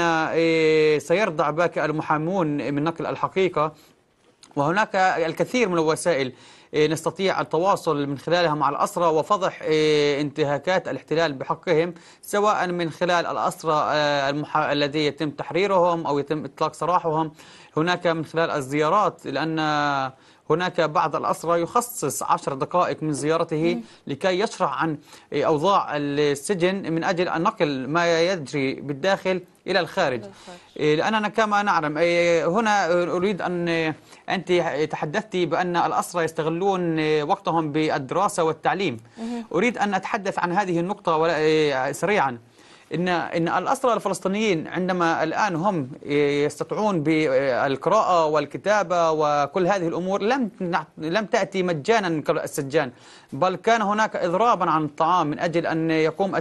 Speaker 4: سيرضع باك المحامون من نقل الحقيقة وهناك الكثير من الوسائل إيه، نستطيع التواصل من خلالها مع الأسرى وفضح إيه، انتهاكات الاحتلال بحقهم سواء من خلال الأسرى آه، المح... الذي يتم تحريرهم أو يتم إطلاق سراحهم هناك من خلال الزيارات لأن هناك بعض الأسرى يخصص عشر دقائق من زيارته لكي يشرح عن أوضاع السجن من أجل نقل ما يجري بالداخل إلى الخارج إيه، لأننا كما نعلم إيه، هنا أريد أن أنت تحدثتي بأن الأسرى يستغلون إيه، وقتهم بالدراسة والتعليم أريد أن أتحدث عن هذه النقطة سريعا إن إن الأسرى الفلسطينيين عندما الآن هم يستطيعون بالقراءة والكتابة وكل هذه الأمور لم لم تأتي مجانا السجان بل كان هناك إضرابا عن الطعام من أجل أن يقوم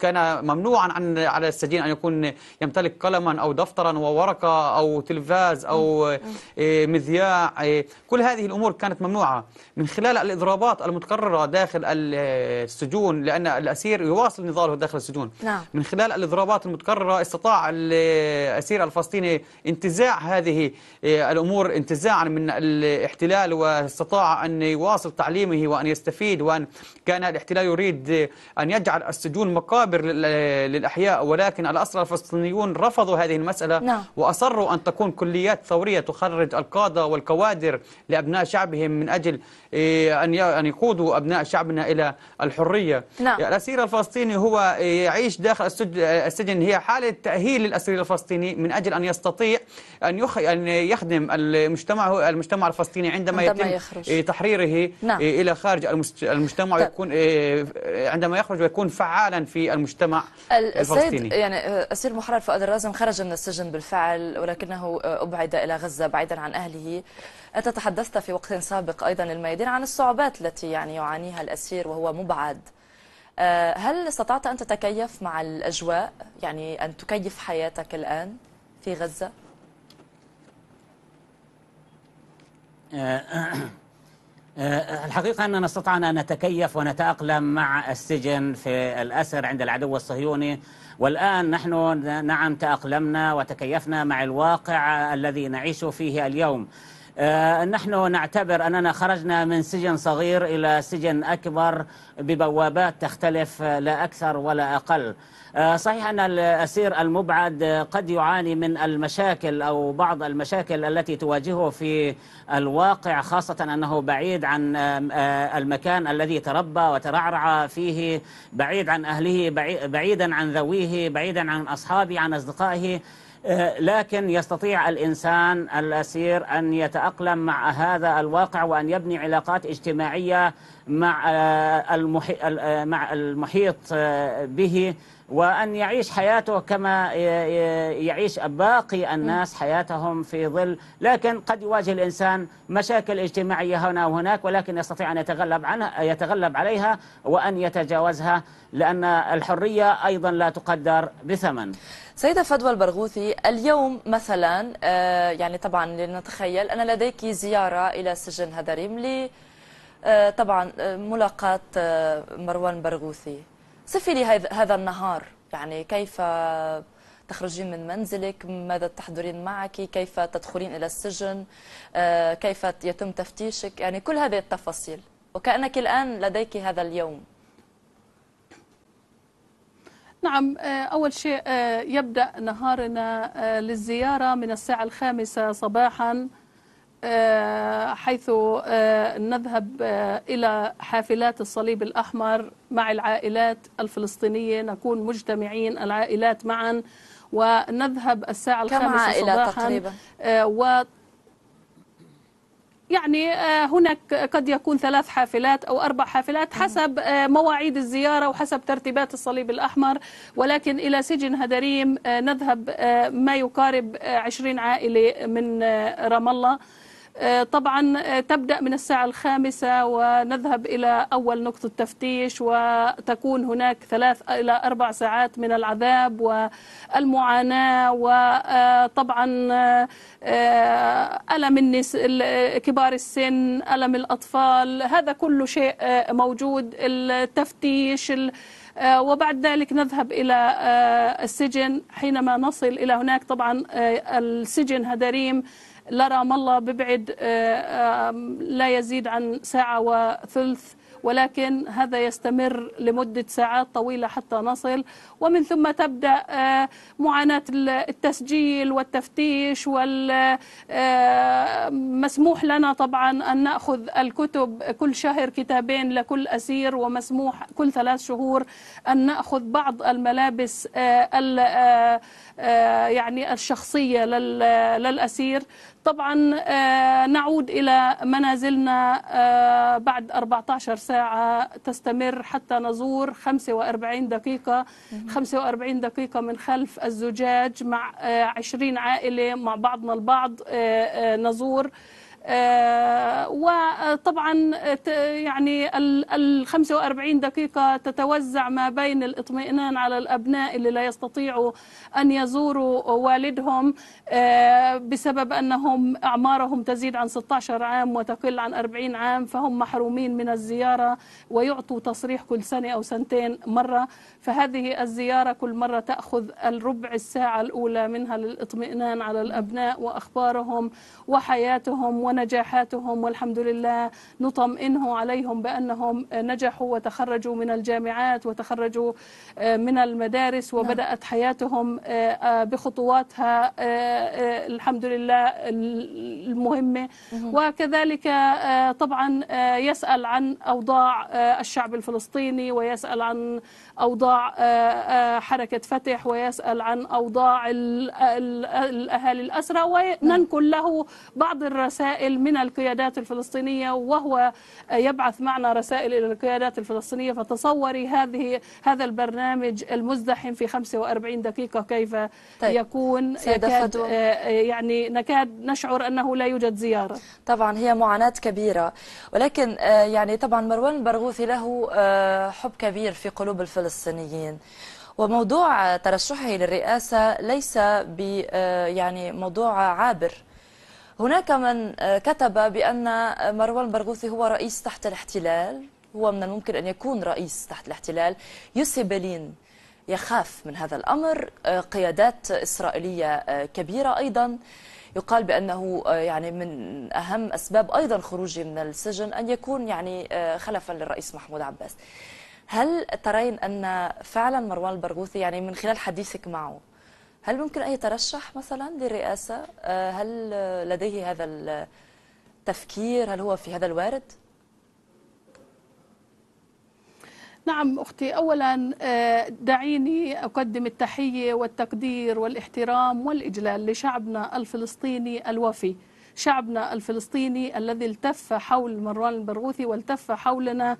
Speaker 4: كان ممنوعا عن على السجين أن يكون يمتلك قلما أو دفترا وورقة أو تلفاز أو إيه، مذياع إيه، كل هذه الأمور كانت ممنوعة من خلال الإضرابات المتكررة داخل السجون لأن الأسير يواصل نضاله داخل السجون نعم. من خلال الاضرابات المتكررة استطاع الأسير الفلسطيني انتزاع هذه آه، الأمور انتزاعا من الاحتلال واستطاع أن يواصل تعليمه وأن يستفيد وأن كان الاحتلال يريد آه، أن يجعل السجون مقابر للأحياء ولكن الأسرى الفلسطينيون رفضوا هذه المسألة نعم. وأصروا أن تكون كليات ثورية تخرج القادة والكوادر لأبناء شعبهم من أجل آه، أن أن يقودوا أبناء شعبنا إلى الحرية نعم. الأسير الفلسطيني هو يعيش داخل السجن هي حالة تأهيل للأسير الفلسطيني من أجل أن يستطيع أن, يخ... أن يخدم المجتمع المجتمع الفلسطيني عندما, عندما يتم يخرج. تحريره نعم. إلى خارج المجتمع طيب. ويكون إيه، عندما يخرج ويكون فعالا في المجتمع
Speaker 1: الفلسطيني يعني أسير محرر فؤاد الرازم خرج من السجن بالفعل ولكنه آه، أبعد إلى غزة بعيدا عن أهله أنت تحدثت في وقت سابق أيضا الميادين عن الصعوبات التي يعني يعانيها الأسير وهو مبعد آه، هل استطعت أن تتكيف مع الأجواء يعني أن تكيف حياتك الآن في غزة؟
Speaker 5: آه، آه، الحقيقة أننا استطعنا أن نتكيف ونتأقلم مع السجن في الأسر عند العدو الصهيوني والآن نحن نعم تأقلمنا وتكيفنا مع الواقع الذي نعيش فيه اليوم آه، نحن نعتبر أننا خرجنا من سجن صغير إلى سجن أكبر ببوابات تختلف لا أكثر ولا أقل آه، صحيح أن الأسير المبعد قد يعاني من المشاكل أو بعض المشاكل التي تواجهه في الواقع خاصة أنه بعيد عن آه، المكان الذي تربى وترعرع فيه بعيد عن أهله بعيدا عن ذويه بعيدا عن أصحابه عن أصدقائه آه، لكن يستطيع الإنسان الأسير أن يتأقلم مع هذا الواقع وأن يبني علاقات اجتماعية مع آه، آه، المحيط به وأن يعيش حياته كما يعيش باقي الناس حياتهم في ظل لكن قد يواجه الإنسان مشاكل اجتماعية هنا وهناك ولكن يستطيع أن يتغلب عنها يتغلب عليها وأن يتجاوزها لأن الحرية أيضا لا تقدر بثمن
Speaker 1: سيدة فدوى البرغوثي اليوم مثلا آه، يعني طبعا لنتخيل أنا لديك زيارة إلى سجن هدريم لي آه، طبعا آه، ملاقاة مروان برغوثي صفي لي هذا النهار يعني كيف تخرجين من منزلك ماذا تحضرين معك كيف تدخلين إلى السجن آه، كيف يتم تفتيشك يعني كل هذه التفاصيل وكأنك الآن لديك هذا اليوم
Speaker 3: نعم آه، أول شيء آه، يبدأ نهارنا للزيارة من الساعة الخامسة صباحاً آه، حيث آه، نذهب آه، إلى حافلات الصليب الأحمر مع العائلات الفلسطينية نكون مجتمعين العائلات معا ونذهب الساعة الخامسة صباحا تقريبا؟ و يعني هناك قد يكون ثلاث حافلات أو أربع حافلات حسب مواعيد الزيارة وحسب ترتيبات الصليب الأحمر ولكن إلى سجن هدريم نذهب ما يقارب عشرين عائلة من رام الله آه، طبعا آه، تبدأ من الساعة الخامسة ونذهب إلى أول نقطة تفتيش وتكون هناك ثلاث إلى أربع ساعات من العذاب والمعاناة وطبعا آه، ألم النس... كبار السن ألم الأطفال هذا كل شيء موجود التفتيش ال... وبعد ذلك نذهب إلى السجن حينما نصل إلى هناك طبعا السجن هدريم لرام الله ببعد آه، لا يزيد عن ساعة وثلث ولكن هذا يستمر لمدة ساعات طويلة حتى نصل ومن ثم تبدأ آه، معاناة التسجيل والتفتيش والمسموح آه، لنا طبعا أن نأخذ الكتب كل شهر كتابين لكل أسير ومسموح كل ثلاث شهور أن نأخذ بعض الملابس يعني الشخصية للأسير طبعا آه، نعود إلى منازلنا آه، بعد 14 ساعة تستمر حتى نزور 45 دقيقة 45 دقيقة من خلف الزجاج مع 20 آه، عائلة مع بعضنا البعض نزور آه، وطبعا يعني ال 45 دقيقة تتوزع ما بين الاطمئنان على الأبناء اللي لا يستطيعوا أن يزوروا والدهم آه، بسبب أنهم أعمارهم تزيد عن 16 عام وتقل عن 40 عام فهم محرومين من الزيارة ويعطوا تصريح كل سنة أو سنتين مرة فهذه الزيارة كل مرة تأخذ الربع الساعة الأولى منها للاطمئنان على الأبناء وأخبارهم وحياتهم ونجاحاتهم والحمد لله نطمئنه عليهم بأنهم نجحوا وتخرجوا من الجامعات وتخرجوا آه، من المدارس نعم. وبدأت حياتهم آه، آه، بخطواتها الحمد لله المهمة وكذلك طبعا يسأل عن أوضاع الشعب الفلسطيني ويسأل عن أوضاع آه، آه، حركة فتح ويسأل عن أوضاع الأهالي الأسرى وننقل له بعض الرسائل من القيادات الفلسطينية وهو يبعث معنا رسائل إلى القيادات الفلسطينية فتصوري هذه هذا البرنامج المزدحم في 45 دقيقة كيف طيب. يكون يكاد آه، يعني نكاد نشعر أنه
Speaker 1: لا يوجد زيارة طبعا هي معاناة كبيرة ولكن يعني طبعا مروان البرغوثي له حب كبير في قلوب الفلسطينيين الفلسطينيين وموضوع ترشحه للرئاسة ليس ب آه، يعني موضوع عابر هناك من آه، كتب بأن مروان برغوثي هو رئيس تحت الاحتلال هو من الممكن أن يكون رئيس تحت الاحتلال يوسي بلين يخاف من هذا الأمر آه، قيادات إسرائيلية كبيرة أيضا يقال بأنه يعني من أهم أسباب أيضا خروجه من السجن أن يكون يعني خلفا للرئيس محمود عباس هل ترين أن فعلا مروان البرغوثي يعني من خلال حديثك معه هل ممكن أن يترشح مثلا للرئاسة آه، هل لديه هذا التفكير هل هو في هذا الوارد؟
Speaker 3: نعم أختي أولا آه، دعيني أقدم التحية والتقدير والاحترام والإجلال لشعبنا الفلسطيني الوفي شعبنا الفلسطيني الذي التف حول مروان البرغوثي والتف حولنا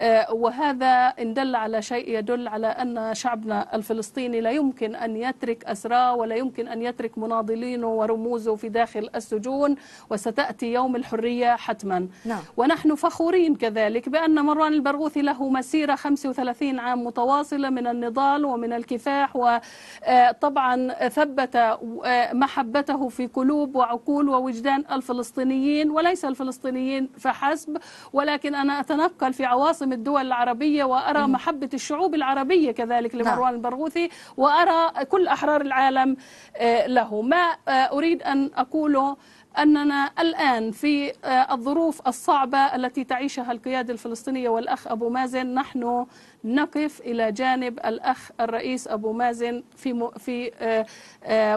Speaker 3: آه، وهذا إن دل على شيء يدل على أن شعبنا الفلسطيني لا يمكن أن يترك أسراه ولا يمكن أن يترك مناضلينه ورموزه في داخل السجون وستأتي يوم الحرية حتما نعم. ونحن فخورين كذلك بأن مروان البرغوثي له مسيرة 35 عام متواصلة من النضال ومن الكفاح وطبعا آه، ثبت آه، محبته في قلوب وعقول ووجدان الفلسطينيين وليس الفلسطينيين فحسب ولكن أنا أتنقل في عواصم معاصم الدول العربية وأرى محبة الشعوب العربية كذلك نعم. لمروان البرغوثي وأرى كل أحرار العالم آه، له ما آه، أريد أن أقوله أننا الآن في آه، الظروف الصعبة التي تعيشها القيادة الفلسطينية والأخ أبو مازن نحن نقف إلى جانب الأخ الرئيس أبو مازن في في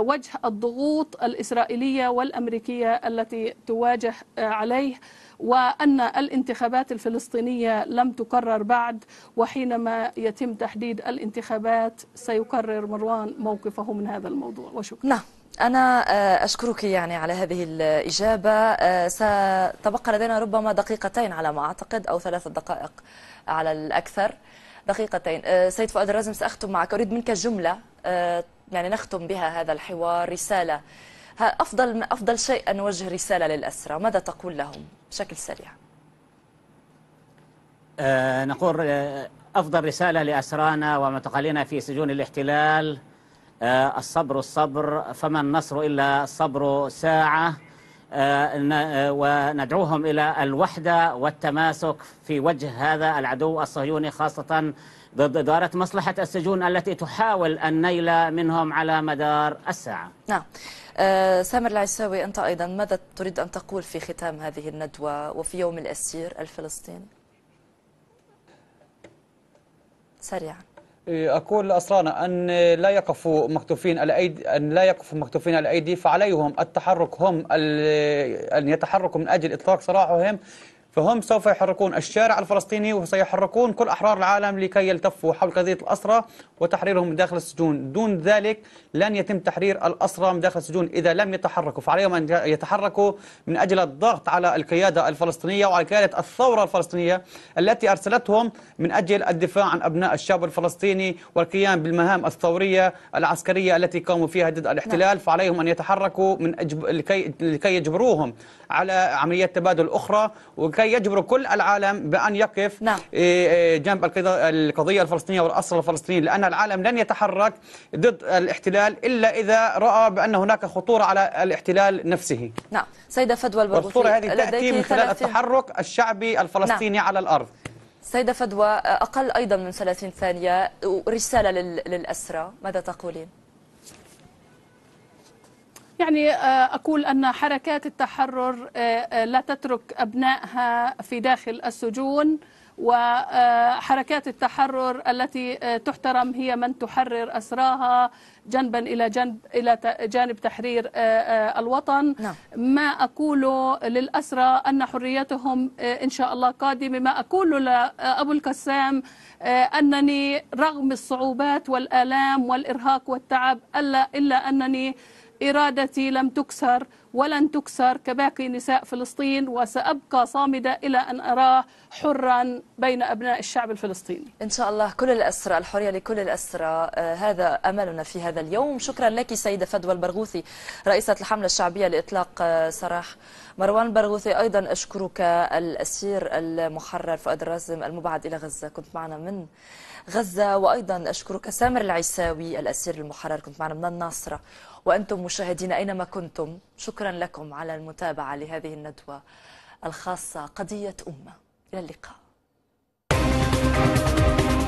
Speaker 3: وجه الضغوط الإسرائيلية والأمريكية التي تواجه عليه وأن الانتخابات الفلسطينية لم تكرر بعد وحينما يتم تحديد الانتخابات سيكرر مروان موقفه من هذا الموضوع وشكرا نعم
Speaker 1: أنا آه، أشكرك يعني على هذه الإجابة آه، ستبقى لدينا ربما دقيقتين على ما أعتقد أو ثلاثة دقائق على الأكثر دقيقتين آه، سيد فؤاد الرازم سأختم معك أريد منك جملة يعني نختم بها هذا الحوار رسالة أفضل, أفضل شيء أن نوجه رسالة للأسرى ماذا تقول لهم بشكل سريع
Speaker 5: أه نقول آه، أفضل رسالة لأسرانا ومعتقلينا في سجون الاحتلال أه الصبر الصبر فما النصر إلا الصبر ساعة آه،, أه وندعوهم إلى الوحدة والتماسك في وجه هذا العدو الصهيوني خاصة ضد إدارة مصلحة السجون التي تحاول النيل
Speaker 1: منهم على مدار الساعة نعم آه، سامر العساوي أنت أيضا ماذا تريد أن تقول في ختام هذه الندوة وفي يوم الأسير الفلسطيني سريعا
Speaker 4: إيه، أقول لأسرانا أن لا يقفوا مكتوفين الأيدي أن لا يقفوا مكتوفين الأيدي فعليهم التحرك هم أن يتحركوا من أجل إطلاق سراحهم فهم سوف يحركون الشارع الفلسطيني وسيحركون كل أحرار العالم لكي يلتفوا حول قضية الأسرة وتحريرهم من داخل السجون دون ذلك لن يتم تحرير الأسرة من داخل السجون إذا لم يتحركوا فعليهم أن يتحركوا من أجل الضغط على القيادة الفلسطينية وعلى قيادة الثورة الفلسطينية التي أرسلتهم من أجل الدفاع عن أبناء الشعب الفلسطيني والقيام بالمهام الثورية العسكرية التي قاموا فيها ضد الاحتلال نعم. فعليهم أن يتحركوا من أجب... لكي... لكي يجبروهم على عمليات تبادل أخرى و... لكي يجبر كل العالم بأن يقف نعم. إيه، إيه، جنب القضية الفلسطينية والأصل الفلسطيني لأن العالم لن يتحرك ضد الاحتلال إلا إذا رأى بأن هناك خطورة على الاحتلال نفسه
Speaker 1: نعم سيدة فدوى البرغوثي والخطورة هذه تأتي من خلال التحرك
Speaker 4: الشعبي الفلسطيني نعم. على الأرض
Speaker 1: سيدة فدوى أقل أيضا من 30 ثانية رسالة للأسرة ماذا تقولين؟
Speaker 3: يعني آه، أقول أن حركات التحرر آه، آه، لا تترك أبنائها في داخل السجون وحركات التحرر التي تحترم هي من تحرر أسراها جنبا إلى جنب إلى جانب تحرير الوطن نعم. ما أقوله للأسرى أن حريتهم إن شاء الله قادمة ما أقوله لأبو القسام أنني رغم الصعوبات والآلام والإرهاق والتعب ألا إلا أنني إرادتي لم تكسر ولن تكسر كباقي نساء فلسطين وسأبقى صامدة إلى أن أراه حرا بين أبناء
Speaker 1: الشعب الفلسطيني إن شاء الله كل الأسرى الحرية لكل الأسرى آه، هذا أملنا في هذا اليوم شكرا لك سيدة فدوى البرغوثي رئيسة الحملة الشعبية لإطلاق آه، سراح مروان برغوثي أيضا أشكرك الأسير المحرر فؤاد الرازم المبعد إلى غزة كنت معنا من غزة وأيضا أشكرك سامر العيساوي الأسير المحرر كنت معنا من الناصرة وأنتم مشاهدين أينما كنتم شكرا لكم على المتابعة لهذه الندوة الخاصة قضية أمة إلى اللقاء